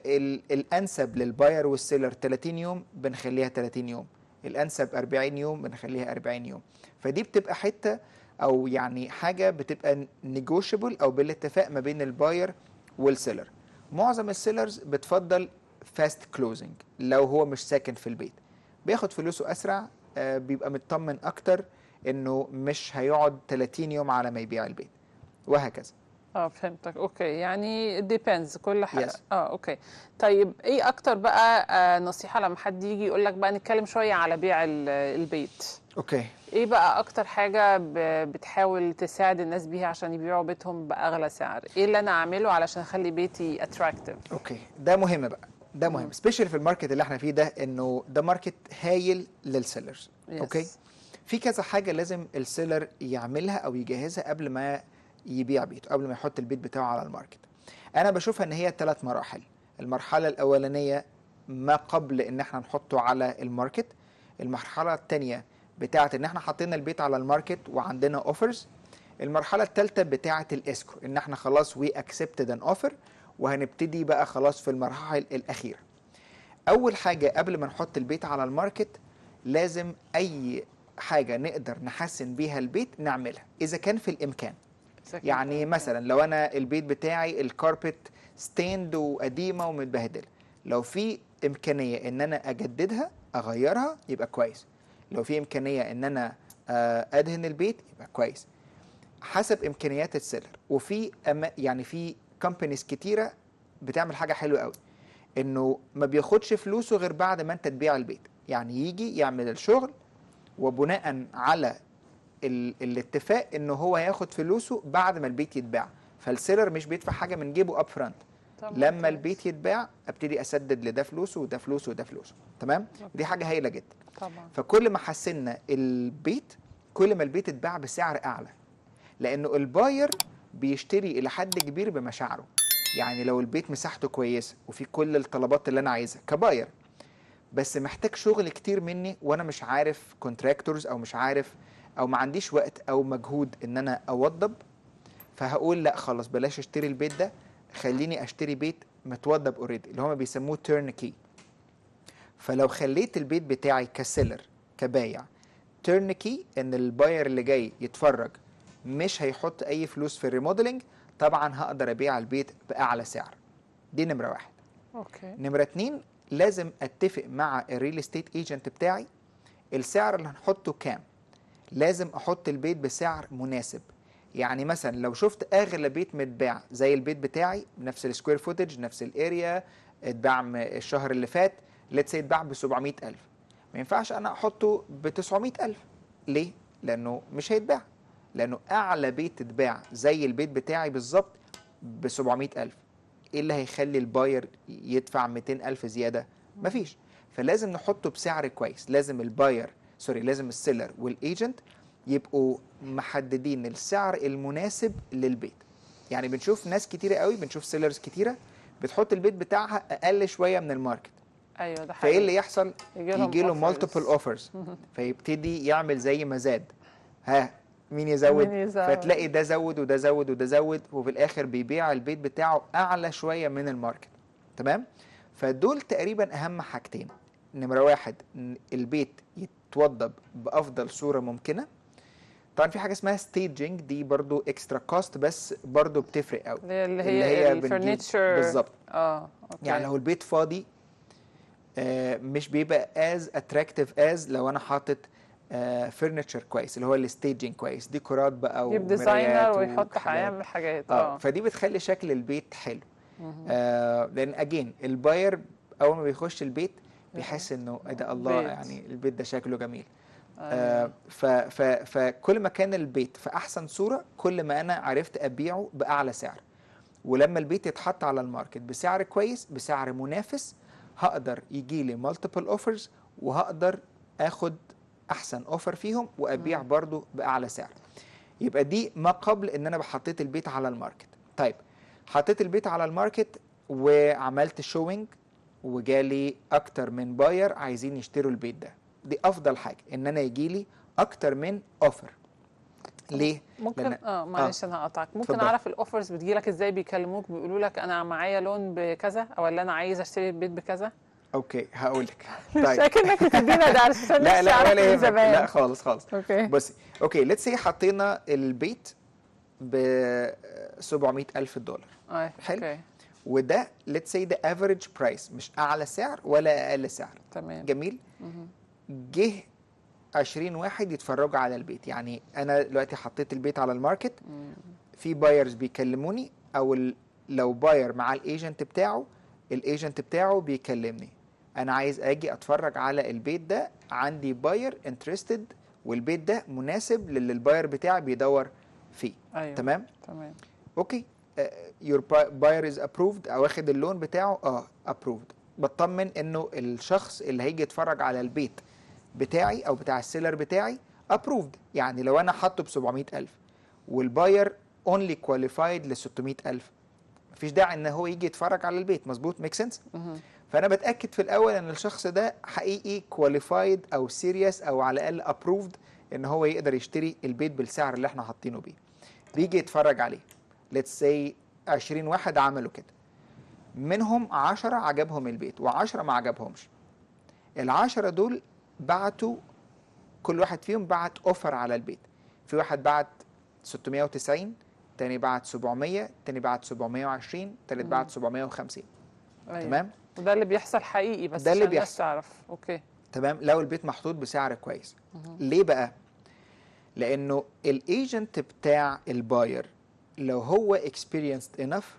الانسب للباير والسيلر 30 يوم بنخليها 30 يوم الانسب 40 يوم بنخليها 40 يوم فدي بتبقى حته او يعني حاجه بتبقى نيجوشيبل او بالاتفاق ما بين الباير والسيلر معظم السيلرز بتفضل فاست كلوزنج لو هو مش ساكن في البيت بياخد فلوسه اسرع آه، بيبقى مطمن اكتر انه مش هيقعد 30 يوم على ما يبيع البيت وهكذا اه فهمتك اوكي يعني ديبيندز كل حاجه yes. اه اوكي طيب ايه اكتر بقى آه نصيحه لما حد يجي يقول لك بقى نتكلم شويه على بيع البيت اوكي ايه بقى اكتر حاجه بتحاول تساعد الناس بيها عشان يبيعوا بيتهم باغلى سعر ايه اللي انا اعمله علشان اخلي بيتي اتراكتيف اوكي ده مهم بقى ده مهم سبيشال في الماركت اللي احنا فيه ده انه ده ماركت هايل للسيلرز yes. اوكي في كذا حاجه لازم السيلر يعملها او يجهزها قبل ما يبيع بيته قبل ما يحط البيت بتاعه على الماركت انا بشوفها ان هي ثلاث مراحل المرحله الاولانيه ما قبل ان احنا نحطه على الماركت المرحله الثانيه بتاعه ان احنا حطينا البيت على الماركت وعندنا اوفرز المرحله الثالثه بتاعه الاسكرو ان احنا خلاص وي اكسبتد ان اوفر وهنبتدي بقى خلاص في المراحل الاخيره اول حاجه قبل ما نحط البيت على الماركت لازم اي حاجه نقدر نحسن بيها البيت نعملها اذا كان في الامكان يعني مثلا لو انا البيت بتاعي الكاربت ستيند وقديمه ومتبهدله لو في امكانيه ان انا اجددها اغيرها يبقى كويس لو في امكانيه ان انا آه، ادهن البيت يبقى كويس حسب امكانيات السيلر وفي أما يعني في كومبانيز كتيره بتعمل حاجه حلوه قوي انه ما بياخدش فلوسه غير بعد ما انت تبيع البيت يعني يجي يعمل الشغل وبناء على الاتفاق ان هو هياخد فلوسه بعد ما البيت يتباع فالسيلر مش بيدفع حاجه من جيبه اب فرونت لما البيت يتباع ابتدي اسدد لده فلوسه وده فلوسه وده فلوسه تمام دي حاجه هايله جدا طبعا. فكل ما حسنا البيت كل ما البيت اتباع بسعر اعلى لانه الباير بيشتري الى حد كبير بمشاعره يعني لو البيت مساحته كويسه وفي كل الطلبات اللي انا عايزها كباير بس محتاج شغل كتير مني وانا مش عارف كونتراكتورز او مش عارف او ما عنديش وقت او مجهود ان انا اوضب فهقول لا خلاص بلاش اشتري البيت ده خليني اشتري بيت متوضب اوريدي اللي هما بيسموه تيرنكي فلو خليت البيت بتاعي كسيلر كبايع تيرنكي ان الباير اللي جاي يتفرج مش هيحط اي فلوس في الريموديلنج طبعا هقدر ابيع البيت باعلى سعر دي نمره واحد اوكي نمره اتنين لازم اتفق مع الريل استيت ايجنت بتاعي السعر اللي هنحطه كام لازم احط البيت بسعر مناسب يعني مثلا لو شفت اغلى بيت متباع زي البيت بتاعي نفس السكوير فوتج نفس الاريا اتباع الشهر اللي فات ليتس اتباع ب 700000 ما ينفعش انا احطه ب 900000 ليه لانه مش هيتباع لانه اعلى بيت اتباع زي البيت بتاعي بالظبط ب 700000 ايه اللي هيخلي الباير يدفع 200000 زياده مفيش فلازم نحطه بسعر كويس لازم الباير سوري لازم السيلر والايجنت يبقوا محددين السعر المناسب للبيت يعني بنشوف ناس كتيره قوي بنشوف سيلرز كتيره بتحط البيت بتاعها اقل شويه من الماركت ايوه ده حقيقي فايه اللي يحصل يجي له مالتيبل اوفرز فيبتدي يعمل زي ما زاد ها مين يزود؟, مين يزود فتلاقي ده زود وده زود وده زود وفي الاخر بيبيع البيت بتاعه اعلى شويه من الماركت تمام فدول تقريبا اهم حاجتين نمره واحد البيت توضب بافضل صوره ممكنه طبعا في حاجه اسمها ستيجنج دي برضو اكسترا كوست بس برضو بتفرق قوي اللي هي, اللي هي الفرنتشر بالظبط اه أوكي. يعني لو البيت فاضي آه، مش بيبقى از اتراكتيف از لو انا حاطط فرنتشر آه، uh, كويس اللي هو الستيجنج كويس ديكورات بقى يب ديزاينر ويحط هيعمل حاجات آه،, اه فدي بتخلي شكل البيت حلو آه لان اجين الباير اول ما بيخش البيت بيحس انه ايه ده آه. الله بيت. يعني البيت ده شكله جميل آه, آه، فكل ما كان البيت في احسن صوره كل ما انا عرفت ابيعه باعلى سعر ولما البيت يتحط على الماركت بسعر كويس بسعر منافس هقدر يجي لي مالتيبل اوفرز وهقدر اخد احسن اوفر فيهم وابيع برضو باعلى سعر يبقى دي ما قبل ان انا حطيت البيت على الماركت طيب حطيت البيت على الماركت وعملت شوينج وجالي اكتر من باير عايزين يشتروا البيت ده دي افضل حاجه ان انا يجيلي اكتر من اوفر ليه؟ ممكن لأن... آه،, اه معلش انا هقطعك ممكن اعرف الاوفرز بتجيلك ازاي بيكلموك بيقولوا لك انا معايا لون بكذا او اللي انا عايز اشتري البيت بكذا اوكي هقول لك طيب شكلك بتدينا ده علشان لا لا لا لا خالص خالص اوكي بصي اوكي ليتس سي حطينا البيت ب 700000 دولار آه، حلو وده ليتس سي ذا افريج برايس مش اعلى سعر ولا اقل سعر تمام جميل جه 20 واحد يتفرجوا على البيت يعني انا دلوقتي حطيت البيت على الماركت في بايرز بيكلموني او لو باير مع الايجنت بتاعه الايجنت بتاعه بيكلمني انا عايز اجي اتفرج على البيت ده عندي باير انترستد والبيت ده مناسب للي الباير بتاعي بيدور فيه أيوة. تمام تمام اوكي يور باير از ابروفد او واخد اللون بتاعه اه ابروفد بطمن انه الشخص اللي هيجي يتفرج على البيت بتاعي او بتاع السيلر بتاعي ابروفد يعني لو انا حاطه ب 700000 والباير اونلي كواليفايد ل 600000 مفيش داعي ان هو يجي يتفرج على البيت مظبوط ميك سنس فانا بتاكد في الاول ان الشخص ده حقيقي كواليفايد او سيريس او على الاقل ابروفد ان هو يقدر يشتري البيت بالسعر اللي احنا حاطينه بيه بيجي يتفرج عليه ليتس سي 20 واحد عملوا كده منهم 10 عجبهم البيت و10 ما عجبهمش ال10 دول بعتوا كل واحد فيهم بعت اوفر على البيت في واحد بعت 690 تاني بعت 700 تاني بعت 720 تالت بعت 750 أيوة. تمام وده اللي بيحصل حقيقي بس ده اللي بيحصل تعرف اوكي تمام لو البيت محطوط بسعر كويس مم. ليه بقى لانه الايجنت بتاع الباير لو هو اكسبيرينسد انف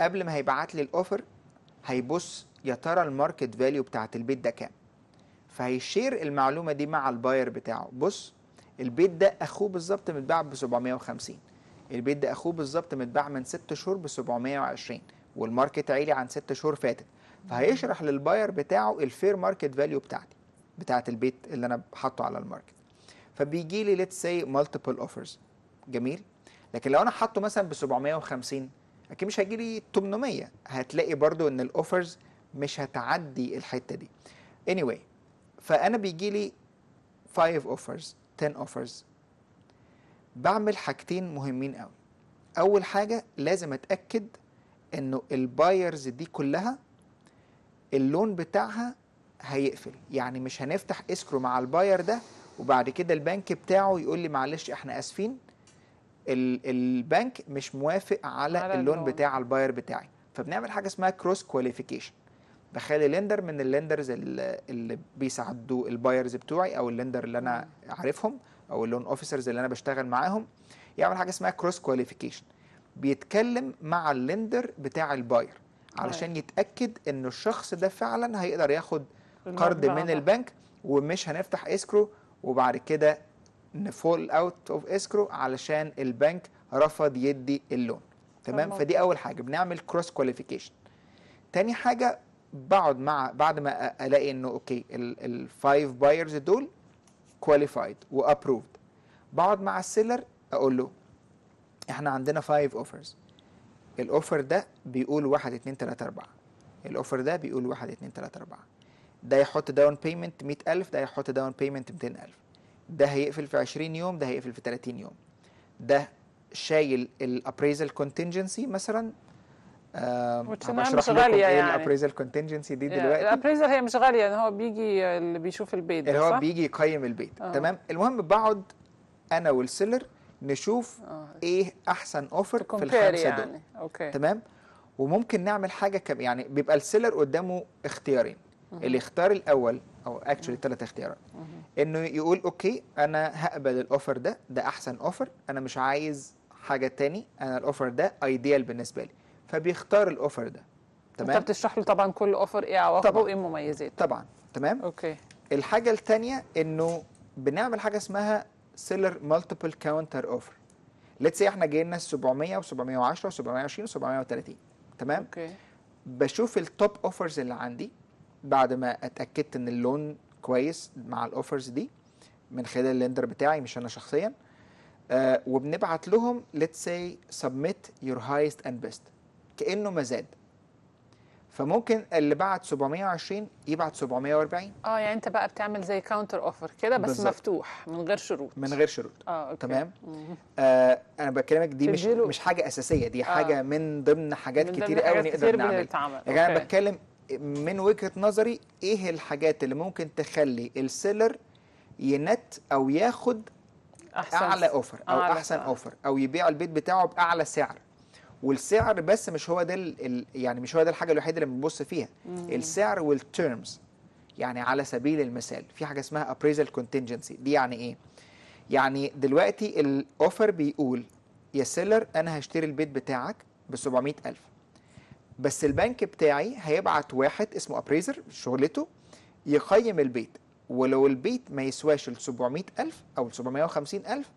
قبل ما هيبعت لي الاوفر هيبص يا ترى الماركت فاليو بتاعت البيت ده كام فهيشير المعلومه دي مع الباير بتاعه بص البيت ده اخوه بالظبط متباع ب 750 البيت ده اخوه بالظبط متباع من 6 شهور ب 720 والماركت عالي عن 6 شهور فاتت فهيشرح للباير بتاعه الفير ماركت فاليو بتاعتي بتاعت البيت اللي انا حاطه على الماركت فبيجي لي ليتس سي مالتيبل اوفرز جميل لكن لو انا حاطه مثلا ب 750 اكيد مش هيجي لي 800 هتلاقي برضو ان الاوفرز مش هتعدي الحته دي anyway فانا بيجي لي 5 اوفرز 10 اوفرز بعمل حاجتين مهمين قوي اول حاجه لازم اتاكد انه البايرز دي كلها اللون بتاعها هيقفل يعني مش هنفتح اسكرو مع الباير ده وبعد كده البنك بتاعه يقول لي معلش احنا اسفين البنك مش موافق على, على اللون, اللون بتاع الباير بتاعي فبنعمل حاجه اسمها كروس كواليفيكيشن بخلي لندر من اللندرز اللي بيساعدوا البايرز بتوعي او اللندر اللي انا عارفهم او اللون اوفيسرز اللي انا بشتغل معاهم يعمل حاجه اسمها كروس كواليفيكيشن بيتكلم مع اللندر بتاع الباير علشان طيب. يتاكد ان الشخص ده فعلا هيقدر ياخد قرض من البنك ومش هنفتح اسكرو وبعد كده نفول اوت اوف اسكرو علشان البنك رفض يدي اللون تمام فدي اول حاجه بنعمل كروس كواليفيكيشن تاني حاجه بقعد مع بعد ما الاقي انه اوكي الفايف بايرز دول كواليفايد وابروفد بقعد مع السيلر اقول له احنا عندنا فايف اوفرز الاوفر ده بيقول 1 2 3 4 الاوفر ده بيقول 1 2 3 4 ده يحط داون بيمنت 100000 ده يحط داون بيمنت 200000 ده هيقفل في 20 يوم ده هيقفل في 30 يوم ده شايل الابريزل كونتنجنسي مثلا مش غاليه إيه يعني الابريزل كونتنجنسي دي آه، دلوقتي الابريزل هي مش غاليه يعني هو بيجي اللي بيشوف البيت اللي هو صح؟ بيجي يقيم البيت أوه. تمام المهم بقعد انا والسيلر نشوف أوه. ايه احسن اوفر في الخمسه يعني. دول أوكي. تمام وممكن نعمل حاجه كم يعني بيبقى السيلر قدامه اختيارين الاختيار الاول او اكشولي ثلاث اختيارات انه يقول اوكي انا هقبل الاوفر ده ده احسن اوفر انا مش عايز حاجه تاني انا الاوفر ده ايديال بالنسبه لي فبيختار الاوفر ده تمام انت بتشرح له طبعا كل اوفر ايه عواقبه وايه مميزاته طبعا تمام اوكي الحاجه الثانيه انه بنعمل حاجه اسمها سيلر مالتيبل كاونتر اوفر ليتس سي احنا جاي لنا 700 و710 و720 و730 تمام اوكي بشوف التوب اوفرز اللي عندي بعد ما اتاكدت ان اللون كويس مع الاوفرز دي من خلال اللندر بتاعي مش انا شخصيا آه وبنبعت لهم let's say submit your highest and best كانه مزاد فممكن اللي بعت 720 يبعت 740 اه يعني انت بقى بتعمل زي كاونتر اوفر كده بس بالزبط. مفتوح من غير شروط من غير شروط اه أوكي. تمام آه انا بكلمك دي مش مش حاجه اساسيه دي آه. حاجه من ضمن حاجات من ضمن كتير قوي نقدر نعملها يعني انا بتكلم من وجهه نظري ايه الحاجات اللي ممكن تخلي السيلر ينت او ياخد أحسن اعلى اوفر او أعلى احسن اوفر او يبيع البيت بتاعه باعلى سعر والسعر بس مش هو ده يعني مش هو ده الحاجه الوحيده اللي بنبص فيها مم. السعر والتيرمز يعني على سبيل المثال في حاجه اسمها appraisal contingency دي يعني ايه يعني دلوقتي الاوفر بيقول يا سيلر انا هشتري البيت بتاعك ب 700000 بس البنك بتاعي هيبعت واحد اسمه ابريزر شغلته يقيم البيت ولو البيت ما يسواش ال 700000 او ال 750000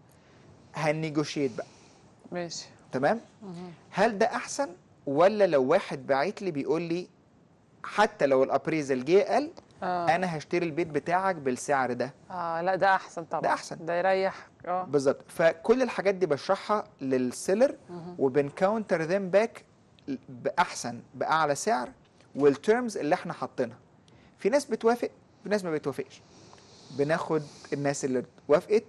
هنيجوشيت بقى ماشي تمام هل ده احسن ولا لو واحد باعت لي بيقول لي حتى لو الابريزل جه قال آه. انا هشتري البيت بتاعك بالسعر ده اه لا ده احسن طبعا ده احسن ده يريح اه بالظبط فكل الحاجات دي بشرحها للسيلر وبنكاونتر ذيم باك باحسن باعلى سعر والتيرمز اللي احنا حاطينها في ناس بتوافق في ناس ما بتوافقش بناخد الناس اللي وافقت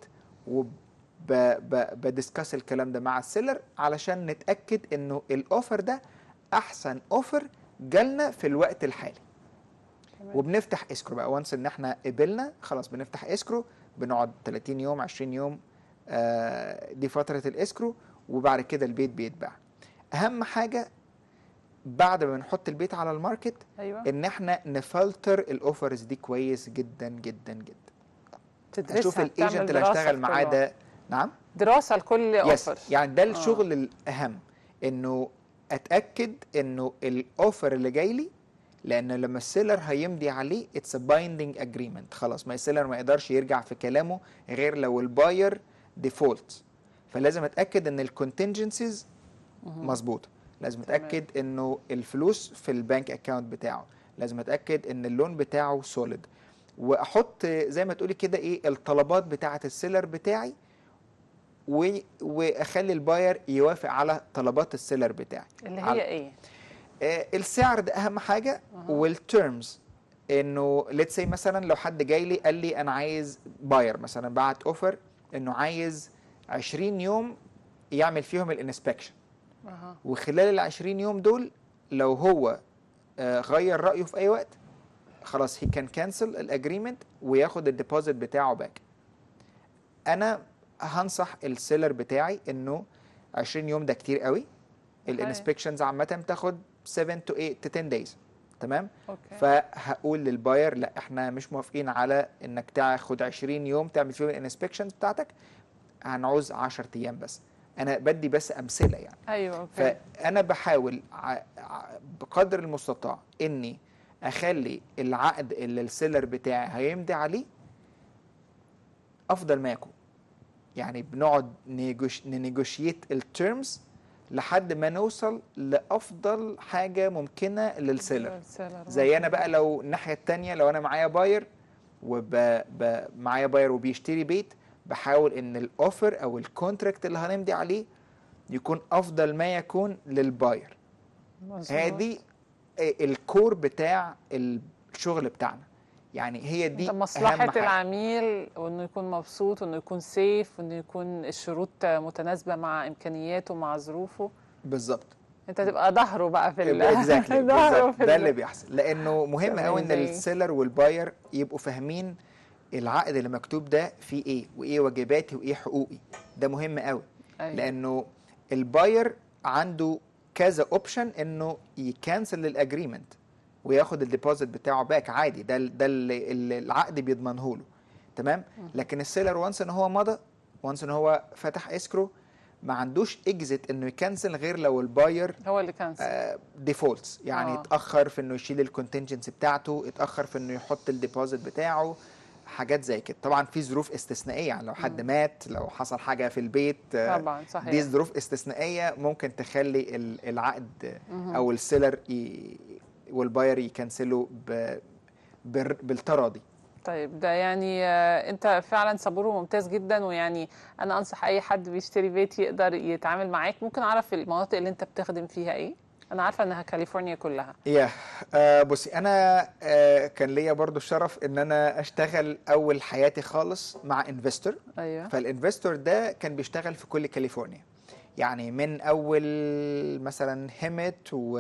وبدسكس الكلام ده مع السيلر علشان نتاكد انه الاوفر ده احسن اوفر جالنا في الوقت الحالي وبنفتح اسكرو بقى وانس ان احنا قبلنا خلاص بنفتح اسكرو بنقعد 30 يوم 20 يوم آه دي فتره الاسكرو وبعد كده البيت بيتباع اهم حاجه بعد ما بنحط البيت على الماركت أيوة. ان احنا نفلتر الاوفرز دي كويس جدا جدا جدا تدرسها اشوف الايجنت اللي هشتغل معاه ده نعم دراسه لكل اوفر يعني ده آه. الشغل آه. الاهم انه اتاكد انه الاوفر اللي جاي لي لان لما السيلر هيمضي عليه اتس بايندنج اجريمنت خلاص ما السيلر ما يقدرش يرجع في كلامه غير لو الباير ديفولت فلازم اتاكد ان الكونتنجنسيز مظبوطه لازم اتاكد انه الفلوس في البنك اكاونت بتاعه لازم اتاكد ان اللون بتاعه سوليد واحط زي ما تقولي كده ايه الطلبات بتاعه السيلر بتاعي و... واخلي الباير يوافق على طلبات السيلر بتاعي اللي هي على... ايه آه السعر ده اهم حاجه والترمز والتيرمز انه ليتس سي مثلا لو حد جاي لي قال لي انا عايز باير مثلا بعت اوفر انه عايز 20 يوم يعمل فيهم الانسبكشن وخلال ال 20 يوم دول لو هو آه، غير رأيه في أي وقت خلاص هي كان كانسل الأجريمنت وياخد الديبوزيت بتاعه باك أنا هنصح السيلر بتاعي إنه 20 يوم ده كتير قوي الانسبكشنز عامة بتاخد 7 تو 8 10 دايز تمام أوكي. فهقول للباير لا احنا مش موافقين على انك تاخد 20 يوم تعمل فيهم الانسبكشنز بتاعتك هنعوز 10 ايام بس انا بدي بس امثله يعني ايوه أوكي. فانا بحاول بقدر المستطاع اني اخلي العقد اللي السيلر بتاعي هيمضي عليه افضل ما يكون يعني بنقعد نيجوشيت التيرمز لحد ما نوصل لافضل حاجه ممكنه للسيلر زي انا بقى لو الناحيه الثانيه لو انا معايا باير ومعايا باير وبيشتري بيت بحاول ان الاوفر او الكونتراكت اللي هنمضي عليه يكون افضل ما يكون للباير هذه الكور بتاع الشغل بتاعنا يعني هي دي مصلحة العميل وانه يكون مبسوط وانه يكون سيف وانه يكون الشروط متناسبة مع امكانياته مع ظروفه بالظبط انت تبقى ظهره بقى في ال اكزاكتلي ده اللي بيحصل لانه مهم قوي ان السيلر والباير يبقوا فاهمين العقد اللي مكتوب ده فيه ايه وايه واجباتي وايه حقوقي ده مهم قوي أيوة. لانه الباير عنده كذا اوبشن انه يكنسل الاجريمنت وياخد الديبوزيت بتاعه باك عادي ده ده اللي العقد بيضمنه له تمام لكن السيلر وانس ان هو مضى وانس ان هو فتح اسكرو ما عندوش اكزيت انه يكنسل غير لو الباير هو اللي كنسل آه ديفولتس يعني آه. اتاخر في انه يشيل الكونتنجنسي بتاعته اتاخر في انه يحط الديبوزيت بتاعه حاجات زي كده طبعا في ظروف استثنائيه يعني لو حد مات لو حصل حاجه في البيت آه، طبعا صحيح دي ظروف استثنائيه ممكن تخلي العقد او السيلر والباير يكنسلوا بالتراضي طيب ده يعني آه، انت فعلا صبور وممتاز جدا ويعني انا انصح اي حد بيشتري بيت يقدر يتعامل معاك ممكن اعرف المناطق اللي انت بتخدم فيها ايه انا عارفه انها كاليفورنيا كلها يا yeah. آه بصي انا آه كان ليا برضو الشرف ان انا اشتغل اول حياتي خالص مع انفستور ايوه فالانفستور ده كان بيشتغل في كل كاليفورنيا يعني من اول مثلا هيمت و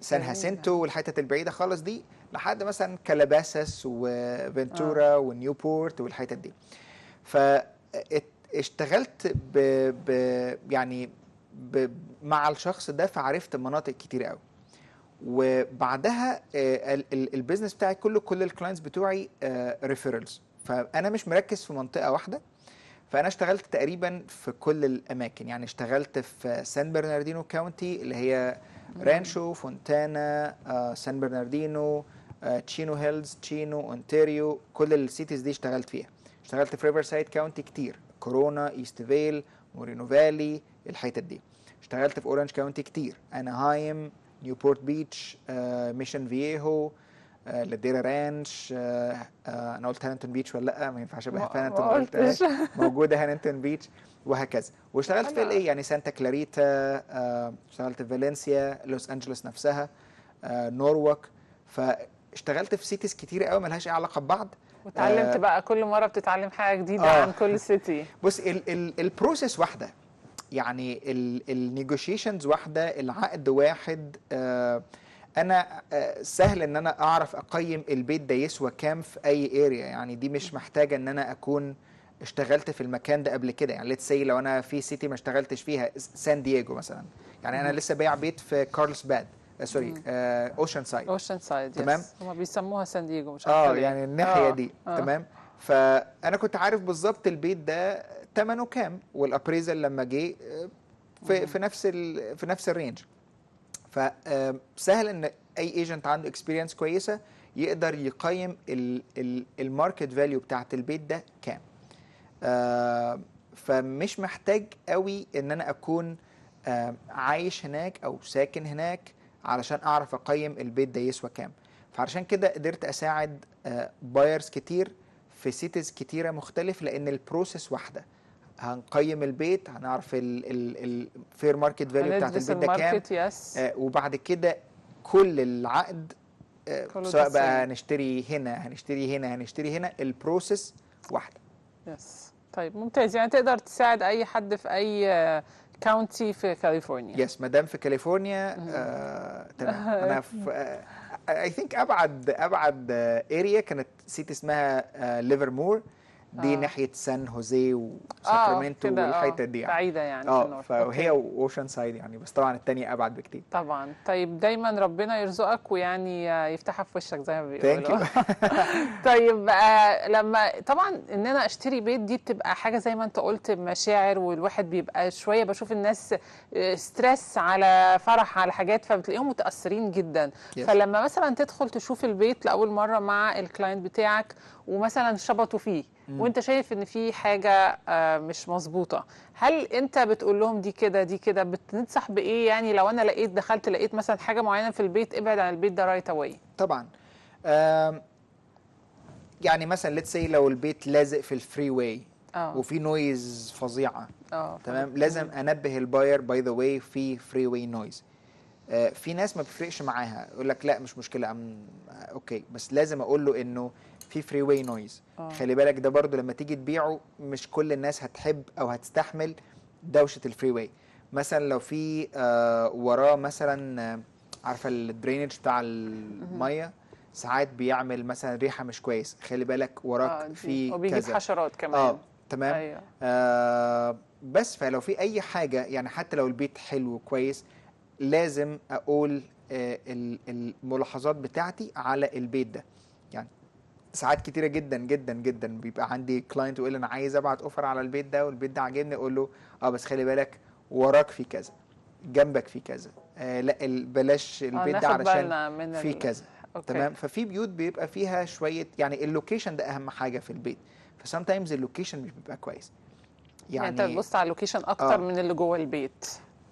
سان آه، هاسينتو والحتت البعيده خالص دي لحد مثلا كالاباسس وفنتورا آه. ونيوبورت والحتت دي فاشتغلت آه، ب... ب... يعني مع الشخص ده فعرفت مناطق كتير قوي وبعدها آه، البيزنس بتاعي كله كل الكلاينتس بتوعي ريفيرلز آه، فانا مش مركز في منطقه واحده فانا اشتغلت تقريبا في كل الاماكن يعني اشتغلت في سان برناردينو كاونتي اللي هي رانشو فونتانا آه، سان برناردينو آه، تشينو هيلز تشينو اونتاريو كل السيتيز دي اشتغلت فيها اشتغلت في ريفرسايد كاونتي كتير كورونا ايست فيل مورينو فالي الحتت دي اشتغلت في اورانج كاونتي كتير اناهايم نيوبورت بيتش ميشن فييهو لديرا رانش آه، آه، انا قلت هانتون بيتش ولا لا ما ينفعش ابقى هانتون بيتش موجوده هانتون بيتش وهكذا واشتغلت في الايه يعني سانتا آه، كلاريتا اشتغلت في فالنسيا لوس انجلوس نفسها نوروك فاشتغلت في سيتيز كتير قوي ملهاش اي علاقه ببعض وتعلمت بقى كل مره بتتعلم حاجه جديده عن كل سيتي بص البروسيس واحده يعني النيجوشيشنز واحده العقد واحد آه، انا آه، سهل ان انا اعرف اقيم البيت ده يسوى كام في اي اريا يعني دي مش محتاجه ان انا اكون اشتغلت في المكان ده قبل كده يعني ليتس سي لو انا في سيتي ما اشتغلتش فيها سان دييجو مثلا يعني انا لسه بايع بيت في كارلس باد سوري اوشن سايد اوشن سايد تمام هم بيسموها سان دييجو مش عارف اه يعني الناحيه آه. دي آه. تمام فانا كنت عارف بالظبط البيت ده ثمنه كام والابريزل لما جه آه، في, في نفس في نفس الرينج فسهل آه، ان اي ايجنت عنده اكسبيرينس كويسه يقدر يقيم الماركت فاليو بتاعت البيت ده كام آه، فمش محتاج قوي ان انا اكون عايش هناك او ساكن هناك علشان اعرف اقيم البيت ده يسوى كام فعشان كده قدرت اساعد بايرز كتير في سيتيز كتيره مختلف لان البروسيس واحده هنقيم البيت هنعرف الفير ماركت فاليو بتاعت البيت ده كام يس. آه، وبعد كده كل العقد آه، سواء بقى هنشتري هنا هنشتري هنا هنشتري هنا البروسيس واحده يس طيب ممتاز يعني تقدر تساعد اي حد في اي كاونتي آه، في كاليفورنيا يس مدام في كاليفورنيا آه، تمام انا في اي ثينك ابعد ابعد اريا كانت سيتي اسمها ليفرمور دي آه. ناحيه سان هوزي وساكرامنتو آه, آه، والحته دي يعني بعيده يعني اه فهي واوشن سايد يعني بس طبعا الثانيه ابعد بكتير طبعا طيب دايما ربنا يرزقك ويعني يفتحها في وشك زي ما بيقولوا طيب آه لما طبعا ان انا اشتري بيت دي بتبقى حاجه زي ما انت قلت مشاعر والواحد بيبقى شويه بشوف الناس ستريس آه، على فرح على حاجات فبتلاقيهم متاثرين جدا yes. فلما مثلا تدخل تشوف البيت لاول مره مع الكلاينت بتاعك ومثلا شبطوا فيه مم. وانت شايف ان في حاجه آه، مش مظبوطه هل انت بتقول لهم دي كده دي كده بتنصح بايه يعني لو انا لقيت دخلت لقيت مثلا حاجه معينه في البيت ابعد عن البيت ده رايت اواي طبعا يعني مثلا ليتس سي لو البيت لازق في الفري واي آه. وفي نويز فظيعه اه تمام لازم انبه الباير باي ذا واي في فري واي نويز في ناس ما بتفرقش معاها يقول لك لا مش مشكله أم اوكي آه، بس لازم اقول له انه في فري واي نويز خلي بالك ده برضو لما تيجي تبيعه مش كل الناس هتحب او هتستحمل دوشه الفري واي مثلا لو في آه وراه مثلا آه، عارفه الدرينج بتاع الميه ساعات بيعمل مثلا ريحه مش كويس خلي بالك وراك آه في وبيجيب كذا حشرات كمان اه تمام أيوة. آه بس فلو في اي حاجه يعني حتى لو البيت حلو كويس لازم اقول آه الملاحظات بتاعتي على البيت ده ساعات كتيره جدا جدا جدا بيبقى عندي كلاينت يقول انا عايز ابعت اوفر على البيت ده والبيت ده عاجبني اقول له اه بس خلي بالك وراك في كذا جنبك في كذا آه لا بلاش آه، البيت ده علشان في كذا تمام ففي بيوت بيبقى فيها شويه يعني اللوكيشن ده اهم حاجه في البيت فسام تايمز اللوكيشن مش بيبقى كويس يعني, يعني انت بتبص على اللوكيشن اكتر آه. من اللي جوه البيت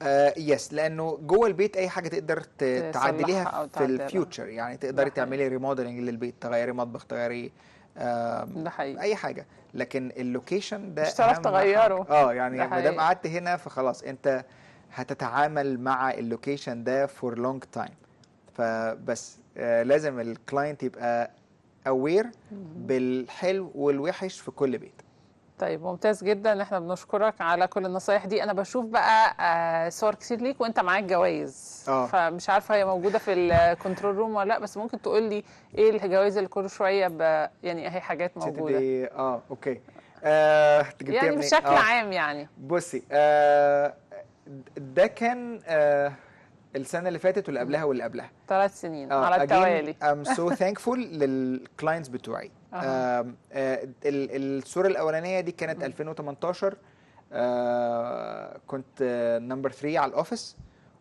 آه يس لانه جوه البيت اي حاجه تقدر تعدليها في الفيوتشر يعني تقدري تعملي ريموديلنج للبيت تغيري مطبخ تغيري ده حقيقي اي حاجه لكن اللوكيشن ده مش هتعرف تغيره اه يعني ما دام قعدت هنا فخلاص انت هتتعامل مع اللوكيشن ده فور لونج تايم فبس آه لازم الكلاينت يبقى اوير بالحلو والوحش في كل بيت طيب ممتاز جدا احنا بنشكرك على كل النصايح دي انا بشوف بقى آه، صور كتير ليك وانت معاك جوائز آه. فمش عارفه هي موجوده في الكنترول روم ولا لا بس ممكن تقول لي ايه الجوائز اللي كل شويه يعني اهي حاجات موجوده تدي... اه اوكي آه، يعني بشكل آه. عام يعني بصي آه ده كان آه السنه اللي فاتت واللي قبلها واللي قبلها ثلاث سنين آه على التوالي ام سو ثانكفول للكلاينتس بتوعي آه. الصوره الاولانيه دي كانت 2018 آه كنت نمبر 3 على الاوفيس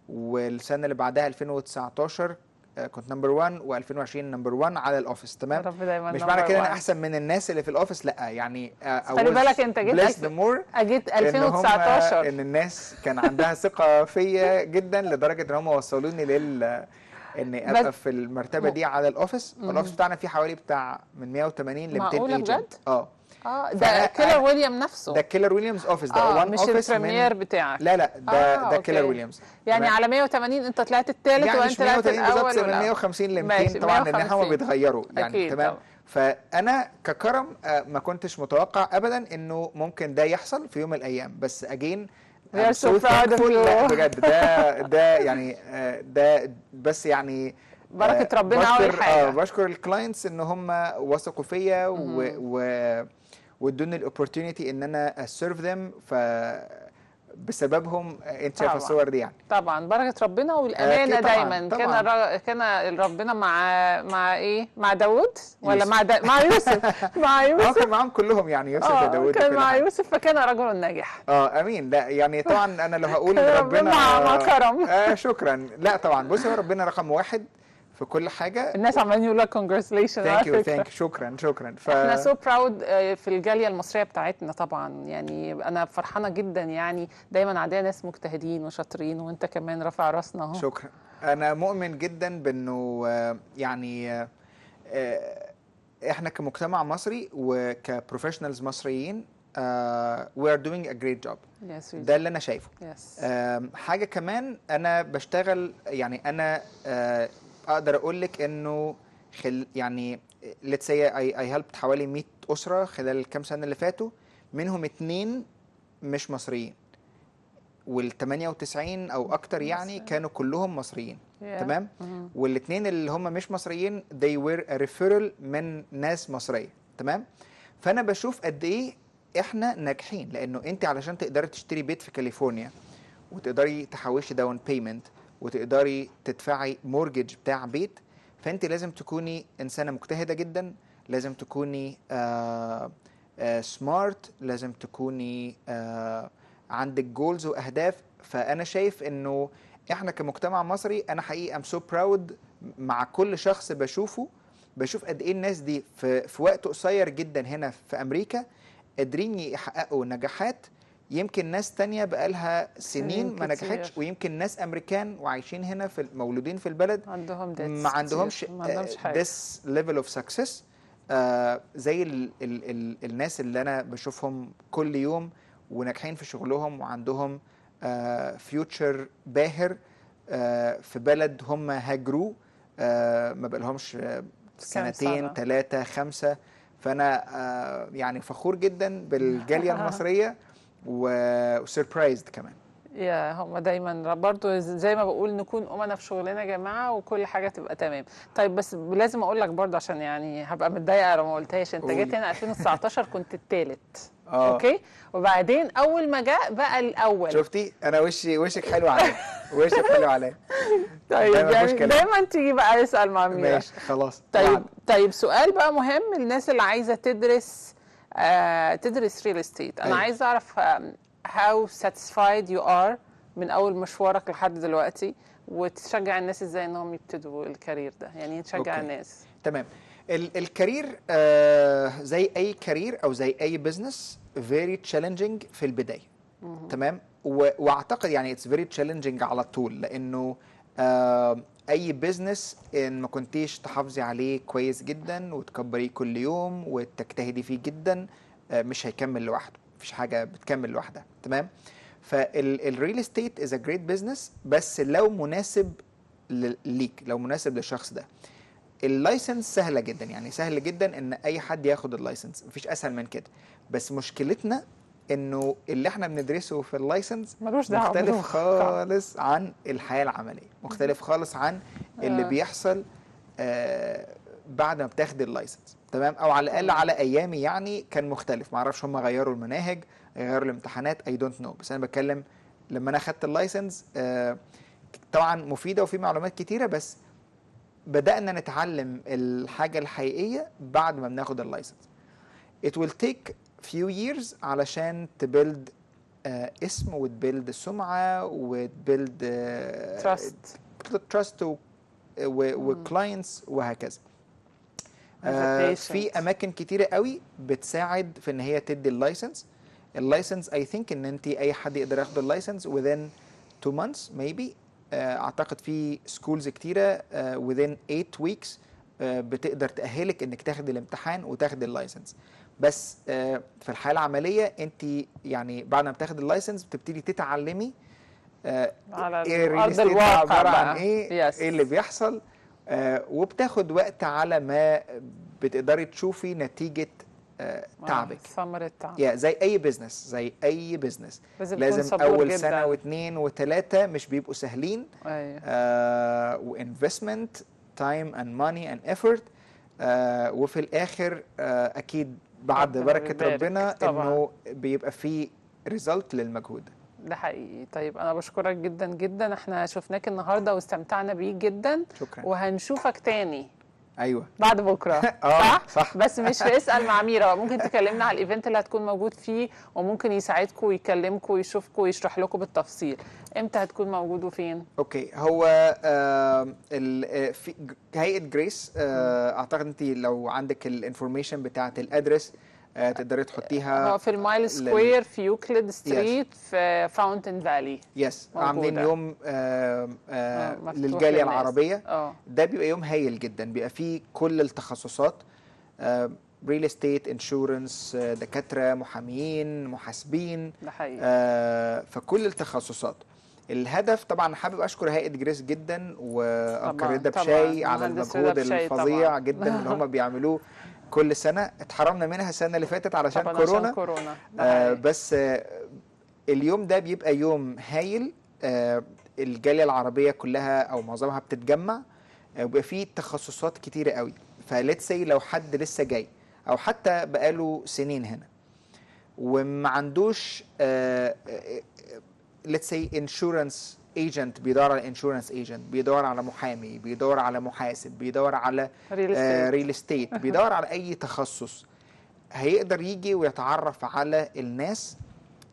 والسنه اللي بعدها 2019 آه، كنت نمبر 1 و2020 نمبر 1 على الاوفيس تمام دايما مش معنى كده انا احسن من الناس اللي في الاوفيس لا يعني آه، خلي بالك انت جيت اجيت 2019 إن, آه، ان الناس كان عندها ثقه فيا جدا لدرجه ان هم وصلوني لل اني ابقى في المرتبه دي على الاوفيس الاوفيس بتاعنا فيه حوالي بتاع من 180 ل 200 ايجنت اه اه ده كيلر ويليام نفسه ده كيلر ويليامز اوفيس ده آه اوفيس مش البريمير بتاعك لا لا ده آه ده كيلر ويليامز يعني على 180 انت طلعت الثالث يعني وانت طلعت الاول بالظبط من 150 ل 200 طبعا لان هم بيتغيروا يعني تمام فانا ككرم آه، ما كنتش متوقع ابدا انه ممكن ده يحصل في يوم من الايام بس اجين We are so proud of you بجد ده ده يعني آه، ده بس يعني آه، بركه ربنا اول آه، حاجه بشكر الكلاينتس ان هم وثقوا فيا و, وادوني الاوبورتيونيتي ان انا اسيرف ذيم ف بسببهم آه، انت شايفه الصور دي يعني طبعا بركه ربنا آه، والامانه آه دايما طبعاً. كان الر... كان ربنا مع مع ايه مع داوود ولا يوسف. مع دا... مع يوسف مع آه، يوسف كان معاهم كلهم يعني يوسف وداوود كان مع يوسف فكان رجل ناجح اه امين لا يعني طبعا انا لو هقول ربنا, مع كرم آه شكرا لا طبعا بصي هو ربنا رقم واحد في كل حاجه الناس عمالين يقولوا لك كونجراتيليشن ثانك يو ثانك شكرا شكرا ف... احنا سو so براود آه، في الجاليه المصريه بتاعتنا طبعا يعني انا فرحانه جدا يعني دايما عندنا ناس مجتهدين وشاطرين وانت كمان رافع راسنا اهو شكرا انا مؤمن جدا بانه آه، يعني آه، احنا كمجتمع مصري وكبروفيشنالز مصريين uh, we are doing a great job yes, we ده اللي انا شايفه yes. uh, حاجه كمان انا بشتغل يعني انا uh, اقدر اقول لك انه خل يعني ليتس اي اي هيلبت حوالي 100 اسره خلال الكام سنه اللي فاتوا منهم اتنين مش مصريين وال 98 او اكتر يعني كانوا كلهم مصريين yeah. تمام mm -hmm. والاثنين اللي هم مش مصريين they were a referral من ناس مصريه تمام فانا بشوف قد ايه احنا ناجحين لانه انت علشان تقدري تشتري بيت في كاليفورنيا وتقدري تحوشي داون بيمنت وتقدري تدفعي مورجج بتاع بيت فانت لازم تكوني انسانه مجتهده جدا لازم تكوني آآ آآ سمارت لازم تكوني آه، عندك جولز واهداف فانا شايف انه احنا كمجتمع مصري انا حقيقي ام سو براود مع كل شخص بشوفه بشوف قد ايه الناس دي في, في وقت قصير جدا هنا في امريكا قادرين يحققوا نجاحات يمكن ناس تانية بقالها سنين ما نجحتش ويمكن ناس امريكان وعايشين هنا في مولودين في البلد عندهم ما عندهمش ذس ليفل اوف سكسس زي ال ال ال الناس اللي انا بشوفهم كل يوم وناجحين في شغلهم وعندهم فيوتشر آه، uh, باهر uh, في بلد هم هاجروا آه، uh, ما بقالهمش سنتين ثلاثة خمسة فأنا يعني فخور جدا بالجالية المصرية وسربرايزد كمان يا هما دايما برضو زي ما بقول نكون امنا في شغلنا يا جماعه وكل حاجه تبقى تمام طيب بس لازم اقول لك برضو عشان يعني هبقى متضايقه لو ما قلتهاش انت جيت هنا 2019 كنت الثالث اه اوكي وبعدين اول ما جاء بقى الاول شفتي انا وشي وشك حلو عليا وشك حلو عليا طيب يعني دايما تيجي بقى اسال مع مين ماشي خلاص طيب طيب سؤال بقى مهم الناس اللي عايزه تدرس آه، تدرس ريل استيت انا أيوة. عايز اعرف هاو ساتيسفايد يو ار من اول مشوارك لحد دلوقتي وتشجع الناس ازاي انهم يبتدوا الكارير ده يعني تشجع الناس تمام ال الكارير آه زي اي كارير او زي اي بزنس فيري تشالنجينج في البدايه تمام واعتقد يعني اتس فيري تشالنجينج على طول لانه آه اي بيزنس ان ما كنتيش تحافظي عليه كويس جدا وتكبريه كل يوم وتجتهدي فيه جدا آه، مش هيكمل لوحده مفيش حاجه بتكمل لوحدها تمام فالريل استيت از ا جريت بزنس بس لو مناسب ليك لو مناسب للشخص ده اللايسنس سهله جدا يعني سهل جدا ان اي حد ياخد اللايسنس مفيش اسهل من كده بس مشكلتنا انه اللي احنا بندرسه في اللايسنس ملوش دعوه مختلف خالص عن الحياه العمليه مختلف خالص عن اللي آه. بيحصل آه، بعد ما بتاخد اللايسنس تمام او على الاقل على ايامي يعني كان مختلف ما اعرفش هم غيروا المناهج غيروا الامتحانات اي دونت نو بس انا بتكلم لما انا اخدت اللايسنس آه، طبعا مفيده وفي معلومات كتيره بس بدانا نتعلم الحاجه الحقيقيه بعد ما بناخد اللايسنس it will take فيو ييرز علشان تبيلد آه اسم وتبيلد سمعه وتبيلد تراست آه، تراست وكلاينتس وهكذا آه في اماكن كتيره قوي بتساعد في ان هي تدي اللايسنس اللايسنس اي ثينك ان انت اي حد يقدر ياخد اللايسنس within 2 months maybe آه اعتقد في سكولز كتيره آه within 8 weeks آه، بتقدر تاهلك انك تاخد الامتحان وتاخد اللايسنس بس آه، في الحياه العمليه انت يعني بعد ما بتاخد اللايسنس بتبتدي تتعلمي آه، على إيه ارض الواقع عباره عن ايه ايه اللي بيحصل آه، وبتاخد وقت على ما بتقدري تشوفي نتيجه تعبك ثمرة تعب yeah, زي اي بزنس زي اي بزنس لازم, اول جداً. سنه واثنين وثلاثه مش بيبقوا سهلين وانفستمنت تايم اند ماني اند ايفورت وفي الاخر uh, اكيد بعد بركه ربنا انه بيبقى في ريزلت للمجهود ده حقيقي طيب انا بشكرك جدا جدا احنا شفناك النهارده واستمتعنا بيك جدا شكرا وهنشوفك تاني ايوه بعد بكره آه، صح؟ صح بس مش في اسال مع ميرا ممكن تكلمنا على الايفنت اللي هتكون موجود فيه وممكن يساعدكم ويكلمكم ويشوفكم ويشرح لكم بالتفصيل امتى هتكون موجود وفين اوكي هو آه, آه، في هيئه جريس آه اعتقد انت لو عندك الانفورميشن بتاعه الادرس آه، تقدري تحطيها هو آه، في المايل سكوير في يوكليد ستريت yes. في فاونتن فالي يس عاملين يوم آه، للجاليه آآ للجاليه العربيه ده بيبقى يوم هايل جدا بيبقى فيه كل التخصصات ريل استيت انشورنس دكاتره محاميين محاسبين ده حقيقي فكل التخصصات الهدف طبعا حابب اشكر هيئه جريس جدا وانكر رضا بشاي على المجهود الفظيع جدا اللي هم بيعملوه كل سنه اتحرمنا منها السنه اللي فاتت علشان كورونا علشان كورونا آه بس آه اليوم ده بيبقى يوم هايل آه الجاليه العربيه كلها او معظمها بتتجمع آه، وبيبقى فيه تخصصات كتيره قوي فليت سي لو حد لسه جاي او حتى بقاله سنين هنا وما عندوش ليتس سي انشورنس ايجنت بيدور على انشورنس ايجنت بيدور على محامي بيدور على محاسب بيدور على ريل استيت آه بيدور على اي تخصص هيقدر يجي ويتعرف على الناس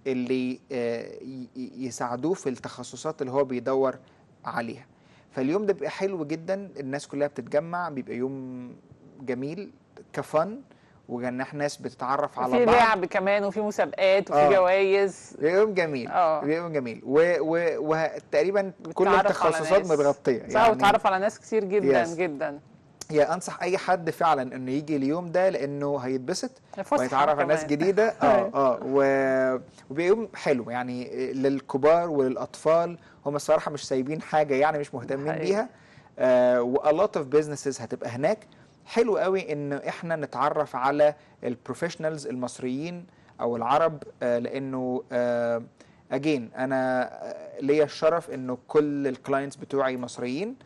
اللي آه، يساعدوه في التخصصات اللي هو بيدور عليها فاليوم ده بيبقى حلو جدا الناس كلها بتتجمع بيبقى يوم جميل كفن وجناح ناس بتتعرف على بعض في لعب كمان وفي مسابقات وفي آه. جوائز بيوم يوم جميل اه يوم جميل وتقريبا كل التخصصات متغطيه يعني صح وتعرف على ناس كتير جدا يس. جدا يا انصح اي حد فعلا انه يجي اليوم ده لانه هيتبسط وهيتعرف على ناس جديده اه اه وبيوم حلو يعني للكبار وللاطفال هم الصراحه مش سايبين حاجه يعني مش مهتمين حقيقي. بيها آه، و a lot of businesses هتبقى هناك حلو قوي ان احنا نتعرف على البروفيشنالز المصريين او العرب آه، لانه اجين آه، انا آه، ليا الشرف انه كل الكلاينتس بتوعي مصريين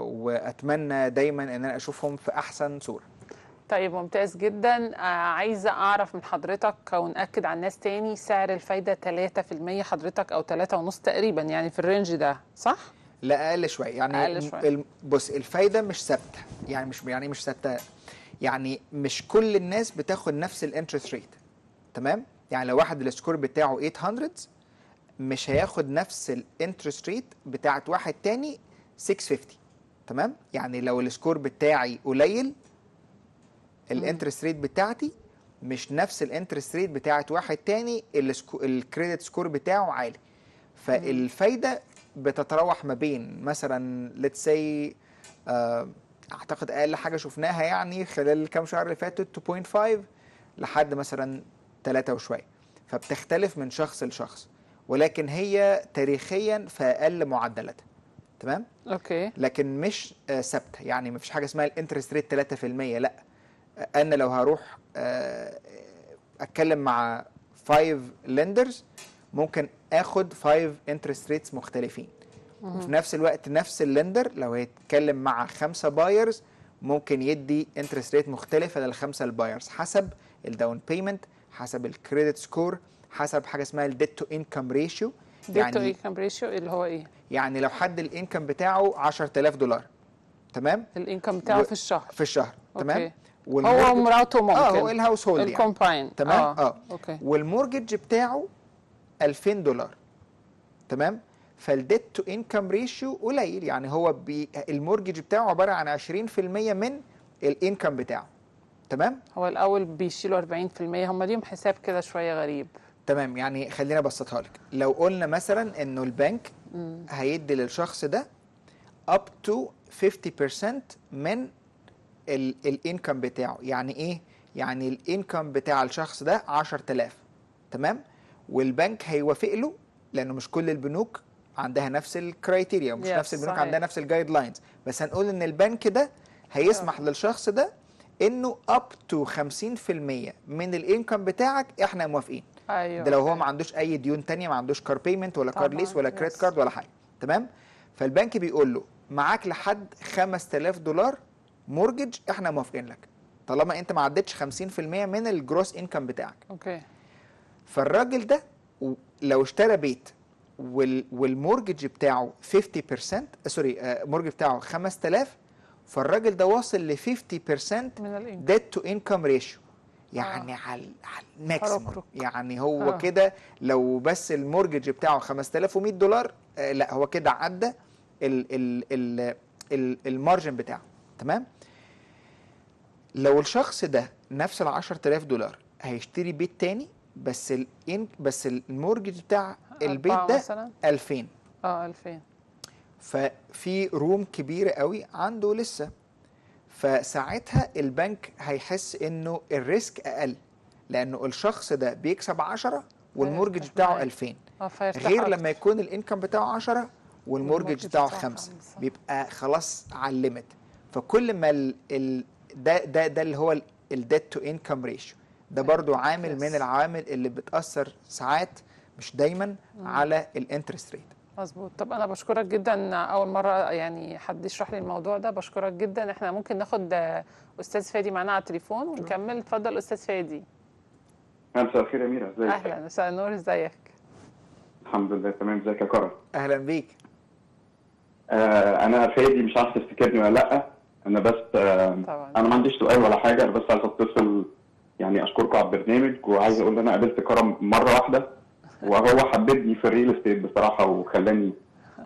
واتمنى دايما ان انا اشوفهم في احسن صوره طيب ممتاز جدا عايزه اعرف من حضرتك وناكد على الناس تاني سعر الفايده 3% حضرتك او 3.5 تقريبا يعني في الرينج ده صح لا اقل شويه يعني أقل شوي. بص الفايده مش ثابته يعني مش يعني مش ثابته يعني مش كل الناس بتاخد نفس الانترست ريت تمام يعني لو واحد السكور بتاعه 800 مش هياخد نفس الانترست ريت بتاعت واحد تاني 650 تمام يعني لو السكور بتاعي قليل الانترست ريت بتاعتي مش نفس الانترست ريت بتاعت واحد تاني الكريدت سكور بتاعه عالي فالفايده بتتراوح ما بين مثلا ليتس سي آه، اعتقد اقل حاجه شفناها يعني خلال الكام شهر اللي فاتوا 2.5 لحد مثلا 3 وشويه فبتختلف من شخص لشخص ولكن هي تاريخيا في اقل معدلاتها تمام اوكي لكن مش آه، ثابته يعني مفيش حاجه اسمها الانترست ريت 3% لا انا لو هروح آه، اتكلم مع 5 لندرز ممكن اخد 5 انترست ريتس مختلفين وفي نفس الوقت نفس اللندر لو هيتكلم مع خمسه بايرز ممكن يدي انترست ريت مختلفه للخمسه البايرز حسب الداون بيمنت حسب الكريدت سكور حسب حاجه اسمها الديت تو انكم ريشيو ديت تو انكم ريشيو اللي هو ايه؟ يعني لو حد الانكم بتاعه 10000 دولار تمام؟ الانكم بتاعه و... في الشهر في الشهر أوكي. تمام؟ والمورج... هو ومراته ممكن اه هو الهاوس هولد الكومباين يعني. تمام؟ اه, آه. اوكي والمورجج بتاعه 2000 دولار تمام فالديت تو انكم ريشيو قليل يعني هو المورجج بتاعه عباره عن 20% من الانكم بتاعه تمام هو الاول بيشيلوا 40% هم ليهم حساب كده شويه غريب تمام يعني خلينا ابسطها لك لو قلنا مثلا انه البنك هيدي للشخص ده اب تو 50% من الانكم بتاعه يعني ايه يعني الانكم بتاع الشخص ده 10000 تمام والبنك هيوافق له لانه مش كل البنوك عندها نفس الكرايتيريا ومش نفس البنوك صحيح. عندها نفس الجايد لاينز بس هنقول ان البنك ده هيسمح للشخص ده انه اب تو 50% من الانكم بتاعك احنا موافقين ايوه ده لو هو ما عندوش اي ديون تانية ما عندوش كار بيمنت ولا كار ليس ولا كريدت كارد ولا حاجه تمام فالبنك بيقول له معاك لحد 5000 دولار مورجج احنا موافقين لك طالما انت ما عدتش 50% من الجروس انكم بتاعك اوكي فالراجل ده لو اشترى بيت والمورجج بتاعه 50% آه، سوري آه، المورجج بتاعه 5000 فالراجل ده واصل ل 50% ديت تو انكم ريشيو يعني آه. على على يعني هو آه. كده لو بس المورجج بتاعه 5100 دولار آه، لا هو كده عدى ال ال ال ال المارجن بتاعه تمام لو الشخص ده نفس ال 10000 دولار هيشتري بيت تاني بس الـ بس المورجج بتاع البيت ده 2000 اه 2000 ففي روم كبيره قوي عنده لسه فساعتها البنك هيحس انه الريسك اقل لانه الشخص ده بيكسب 10 والمورجج بتاعه 2000 آه، غير لما يكون الانكم بتاعه 10 والمورجج بتاعه 5 بيبقى خلاص على الليمت فكل ما ال ده ده ده اللي هو الديت تو انكم ريشيو ده برضو عامل من العوامل اللي بتاثر ساعات مش دايما على الانترست ريت مظبوط طب انا بشكرك جدا اول مره يعني حد يشرح لي الموضوع ده بشكرك جدا احنا ممكن ناخد استاذ فادي معانا على التليفون ونكمل اتفضل استاذ فادي مساء الخير يا ميره ازيك اهلا مساء النور ازيك الحمد لله تمام ازيك يا كرم اهلا بيك آه انا فادي مش عارف تفتكرني ولا لا انا بس آه طبعا. انا ما عنديش سؤال ولا حاجه انا بس عايز اتصل يعني اشكركم على البرنامج وعايز اقول ان انا قابلت كرم مره واحده وهو حببني في الريل استيت بصراحه وخلاني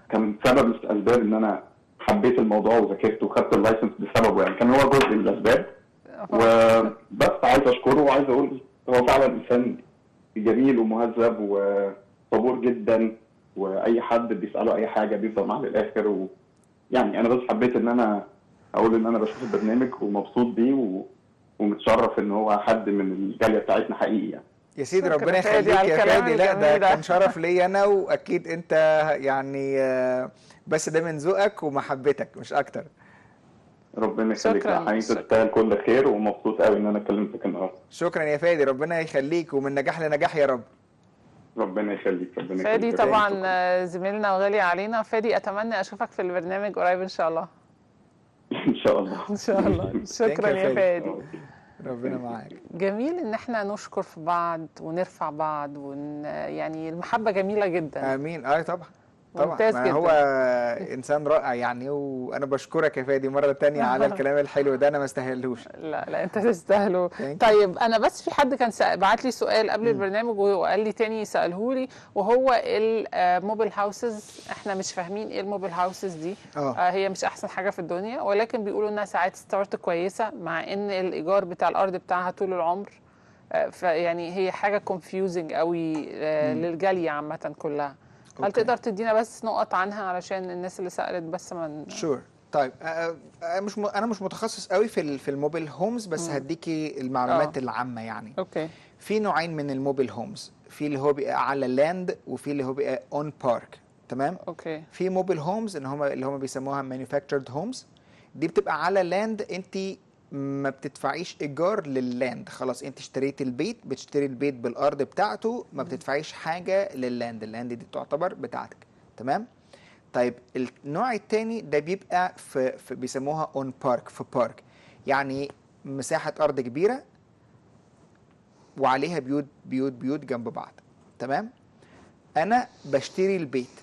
كان سبب من الاسباب ان انا حبيت الموضوع وذاكرته وخدت اللايسنس بسببه يعني كان هو جزء من الاسباب وبس عايز اشكره وعايز اقول هو فعلا انسان جميل ومهذب وصبور جدا واي حد بيساله اي حاجه بيفضل معاه للاخر و... يعني انا بس حبيت ان انا اقول ان انا بشوف البرنامج ومبسوط بيه و... ومتشرف ان هو حد من الجاليه بتاعتنا حقيقي يعني يا سيدي ربنا يخليك يا فادي لا ده كان شرف ليا انا واكيد انت يعني آه، بس ده من ذوقك ومحبتك مش اكتر ربنا يخليك يا حبيبي تستاهل كل خير ومبسوط قوي ان انا كلمتك النهارده شكرا يا فادي ربنا يخليك ومن نجاح لنجاح يا رب ربنا يخليك ربنا يخليك فادي طبعا زميلنا وغالي علينا فادي اتمنى اشوفك في البرنامج قريب ان شاء الله ان شاء الله ان شاء الله شكرا يا فادي ربنا معاك جميل ان احنا نشكر في بعض ونرفع بعض ون... يعني المحبه جميله جدا امين اي آه، طبعا طبعا ممتاز ما جدا. هو انسان رائع يعني وانا بشكرك يا فادي مره تانية على الكلام الحلو ده انا ما استاهلهوش لا لا انت تستاهله طيب انا بس في حد كان بعت لي سؤال قبل م. البرنامج وقال لي تاني ساله لي وهو الموبيل هاوسز آه، احنا مش فاهمين ايه الموبيل هاوسز دي أوه. آه هي مش احسن حاجه في الدنيا ولكن بيقولوا انها ساعات ستارت كويسه مع ان الايجار بتاع الارض بتاعها طول العمر آه، فيعني هي حاجه كونفيوزنج قوي آه، للجاليه عامه كلها هل تقدر تدينا بس نقط عنها علشان الناس اللي سالت بس ما شور sure. طيب أنا آه، آه، آه، مش انا مش متخصص قوي في في الموبيل هومز بس م. هديكي المعلومات آه. العامه يعني اوكي في نوعين من الموبيل هومز في اللي هو بيبقى على لاند وفي اللي هو بيبقى اون بارك تمام اوكي في موبيل هومز اللي هم اللي هم بيسموها مانيفاكتشرد هومز دي بتبقى على لاند انت ما بتدفعيش ايجار لللاند خلاص انت اشتريت البيت بتشتري البيت بالارض بتاعته ما بتدفعيش حاجه لللاند اللاند دي تعتبر بتاعتك تمام طيب النوع الثاني ده بيبقى في, في بيسموها اون بارك في بارك يعني مساحه ارض كبيره وعليها بيوت بيوت بيوت جنب بعض تمام انا بشتري البيت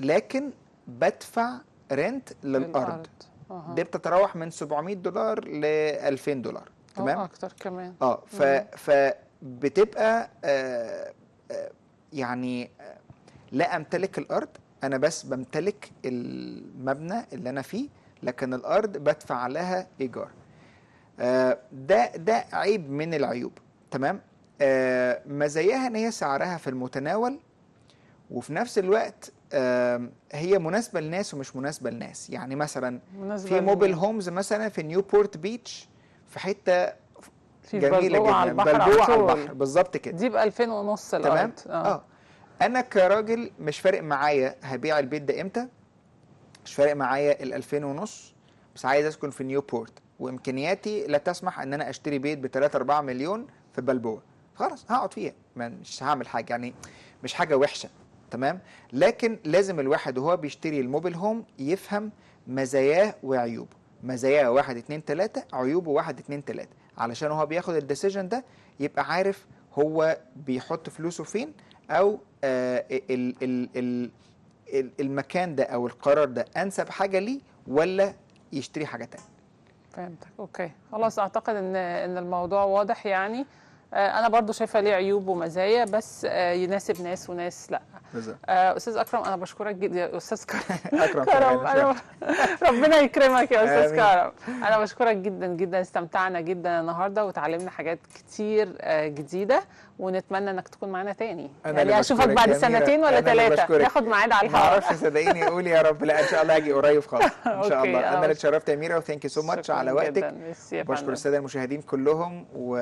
لكن بدفع رنت للارض, للأرض. دي بتتراوح من 700 دولار ل 2000 دولار أه، تمام اكتر كمان اه ف فبتبقى آه،, آه يعني آه، لا امتلك الارض انا بس بمتلك المبنى اللي انا فيه لكن الارض بدفع لها ايجار آه ده ده عيب من العيوب تمام آه مزاياها ان هي سعرها في المتناول وفي نفس الوقت هي مناسبه لناس ومش مناسبه لناس يعني مثلا في موبيل هومز مثلا في نيوبورت بيتش في حته جميله جدا على البحر على, البحر بالظبط كده دي ب 2000 ونص تمام آه. اه انا كراجل مش فارق معايا هبيع البيت ده امتى مش فارق معايا ال 2000 ونص بس عايز اسكن في نيوبورت وامكانياتي لا تسمح ان انا اشتري بيت ب 3 4 مليون في بلبوه خلاص هقعد فيها مش هعمل حاجه يعني مش حاجه وحشه تمام لكن لازم الواحد وهو بيشتري الموبيل هوم يفهم مزاياه وعيوبه مزاياه 1 2 3 عيوبه 1 2 3 علشان هو بياخد الديسيجن ده يبقى عارف هو بيحط فلوسه فين او آه، ال ال ال ال المكان ده او القرار ده انسب حاجه ليه ولا يشتري حاجه تانية فهمتك اوكي خلاص اعتقد ان ان الموضوع واضح يعني آه، انا برضو شايفه ليه عيوب ومزايا بس آه، يناسب ناس وناس لا آه، استاذ اكرم انا بشكرك جدا استاذ كرم كرم أنا ربنا يكرمك يا استاذ كرم انا بشكرك جدا جدا استمتعنا جدا النهارده وتعلمنا حاجات كتير جديده ونتمنى انك تكون معانا تاني أنا يعني اشوفك بعد سنتين ولا ثلاثه ناخد ميعاد على الحلقه معرفش صدقيني قولي يا رب لا ان شاء الله اجي قريب خالص ان شاء الله انا اللي اتشرفت يا ميرا وثانك يو سو ماتش على وقتك بشكر الساده المشاهدين كلهم و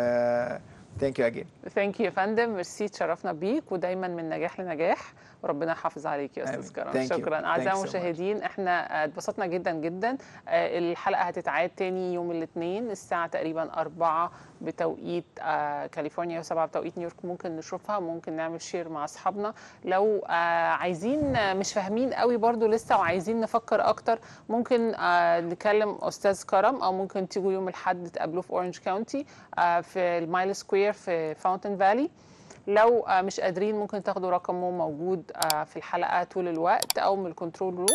ثانك يو اجين ثانك يو يا فندم ميرسي تشرفنا بيك ودايما من نجاح لنجاح ربنا يحافظ عليك يا استاذ كرم شكرا اعزائي المشاهدين so احنا آه، اتبسطنا جدا جدا آه، الحلقه هتتعاد تاني يوم الاثنين الساعه تقريبا 4 بتوقيت آه، كاليفورنيا و7 بتوقيت نيويورك ممكن نشوفها ممكن نعمل شير مع اصحابنا لو عايزين مش فاهمين قوي برضو لسه وعايزين نفكر اكتر ممكن نكلم استاذ كرم او ممكن تيجوا يوم الاحد تقابلوه في اورنج كاونتي في المايل سكوير في فاونتن فالي لو آه، مش قادرين ممكن تاخدوا رقمه موجود آه، في الحلقه طول الوقت او من الكنترول روم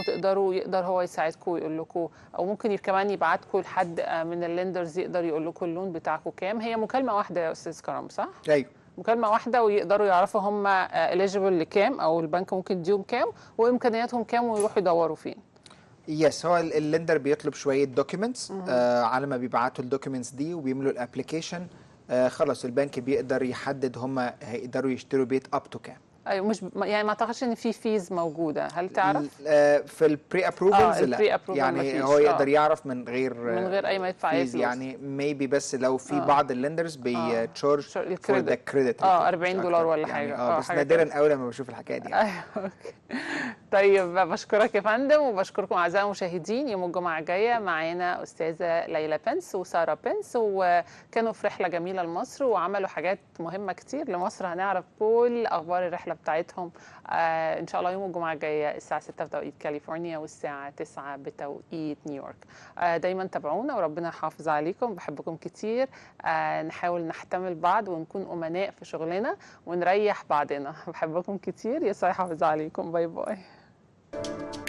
وتقدروا يقدر هو يساعدكم ويقول لكم او ممكن كمان يبعتكم لحد آه، من اللندرز يقدر يقول لكم اللون بتاعكم كام هي مكالمه واحده يا استاذ كرم صح؟ ايوه مكالمه واحده ويقدروا يعرفوا هم اليجيبل لكام او البنك ممكن يديهم كام وامكانياتهم كام ويروحوا يدوروا فين يس yes, هو اللندر بيطلب شويه دوكيومنتس آه على ما بيبعتوا الدوكيومنتس دي وبيملوا الابلكيشن آه، خلاص البنك بيقدر يحدد هم هيقدروا يشتروا بيت اب تو كام ايوه مش يعني ما اعتقدش ان في فيز موجوده هل تعرف آه، في البري ابروفلز آه لا يعني يعني هو يقدر آه. يعرف من غير من غير اي ما يدفع فيز يعني ميبي بس لو في آه. بعض اللندرز بيتشارج فور ذا كريدت اه 40 آه، دولار ولا يعني حاجه اه بس نادرا قوي لما بشوف الحكايه دي يعني. طيب بشكرك يا فندم وبشكركم اعزائي المشاهدين يوم الجمعه الجايه معانا استاذه ليلى بنس وساره بنس وكانوا في رحله جميله لمصر وعملوا حاجات مهمه كتير لمصر هنعرف كل اخبار الرحله بتاعتهم آه، ان شاء الله يوم الجمعه الجايه الساعه 6 بتوقيت كاليفورنيا والساعه 9 بتوقيت نيويورك آه، دايما تابعونا وربنا يحافظ عليكم بحبكم كتير آه، نحاول نحتمل بعض ونكون امناء في شغلنا ونريح بعضنا بحبكم كتير يسوع يحافظ عليكم باي باي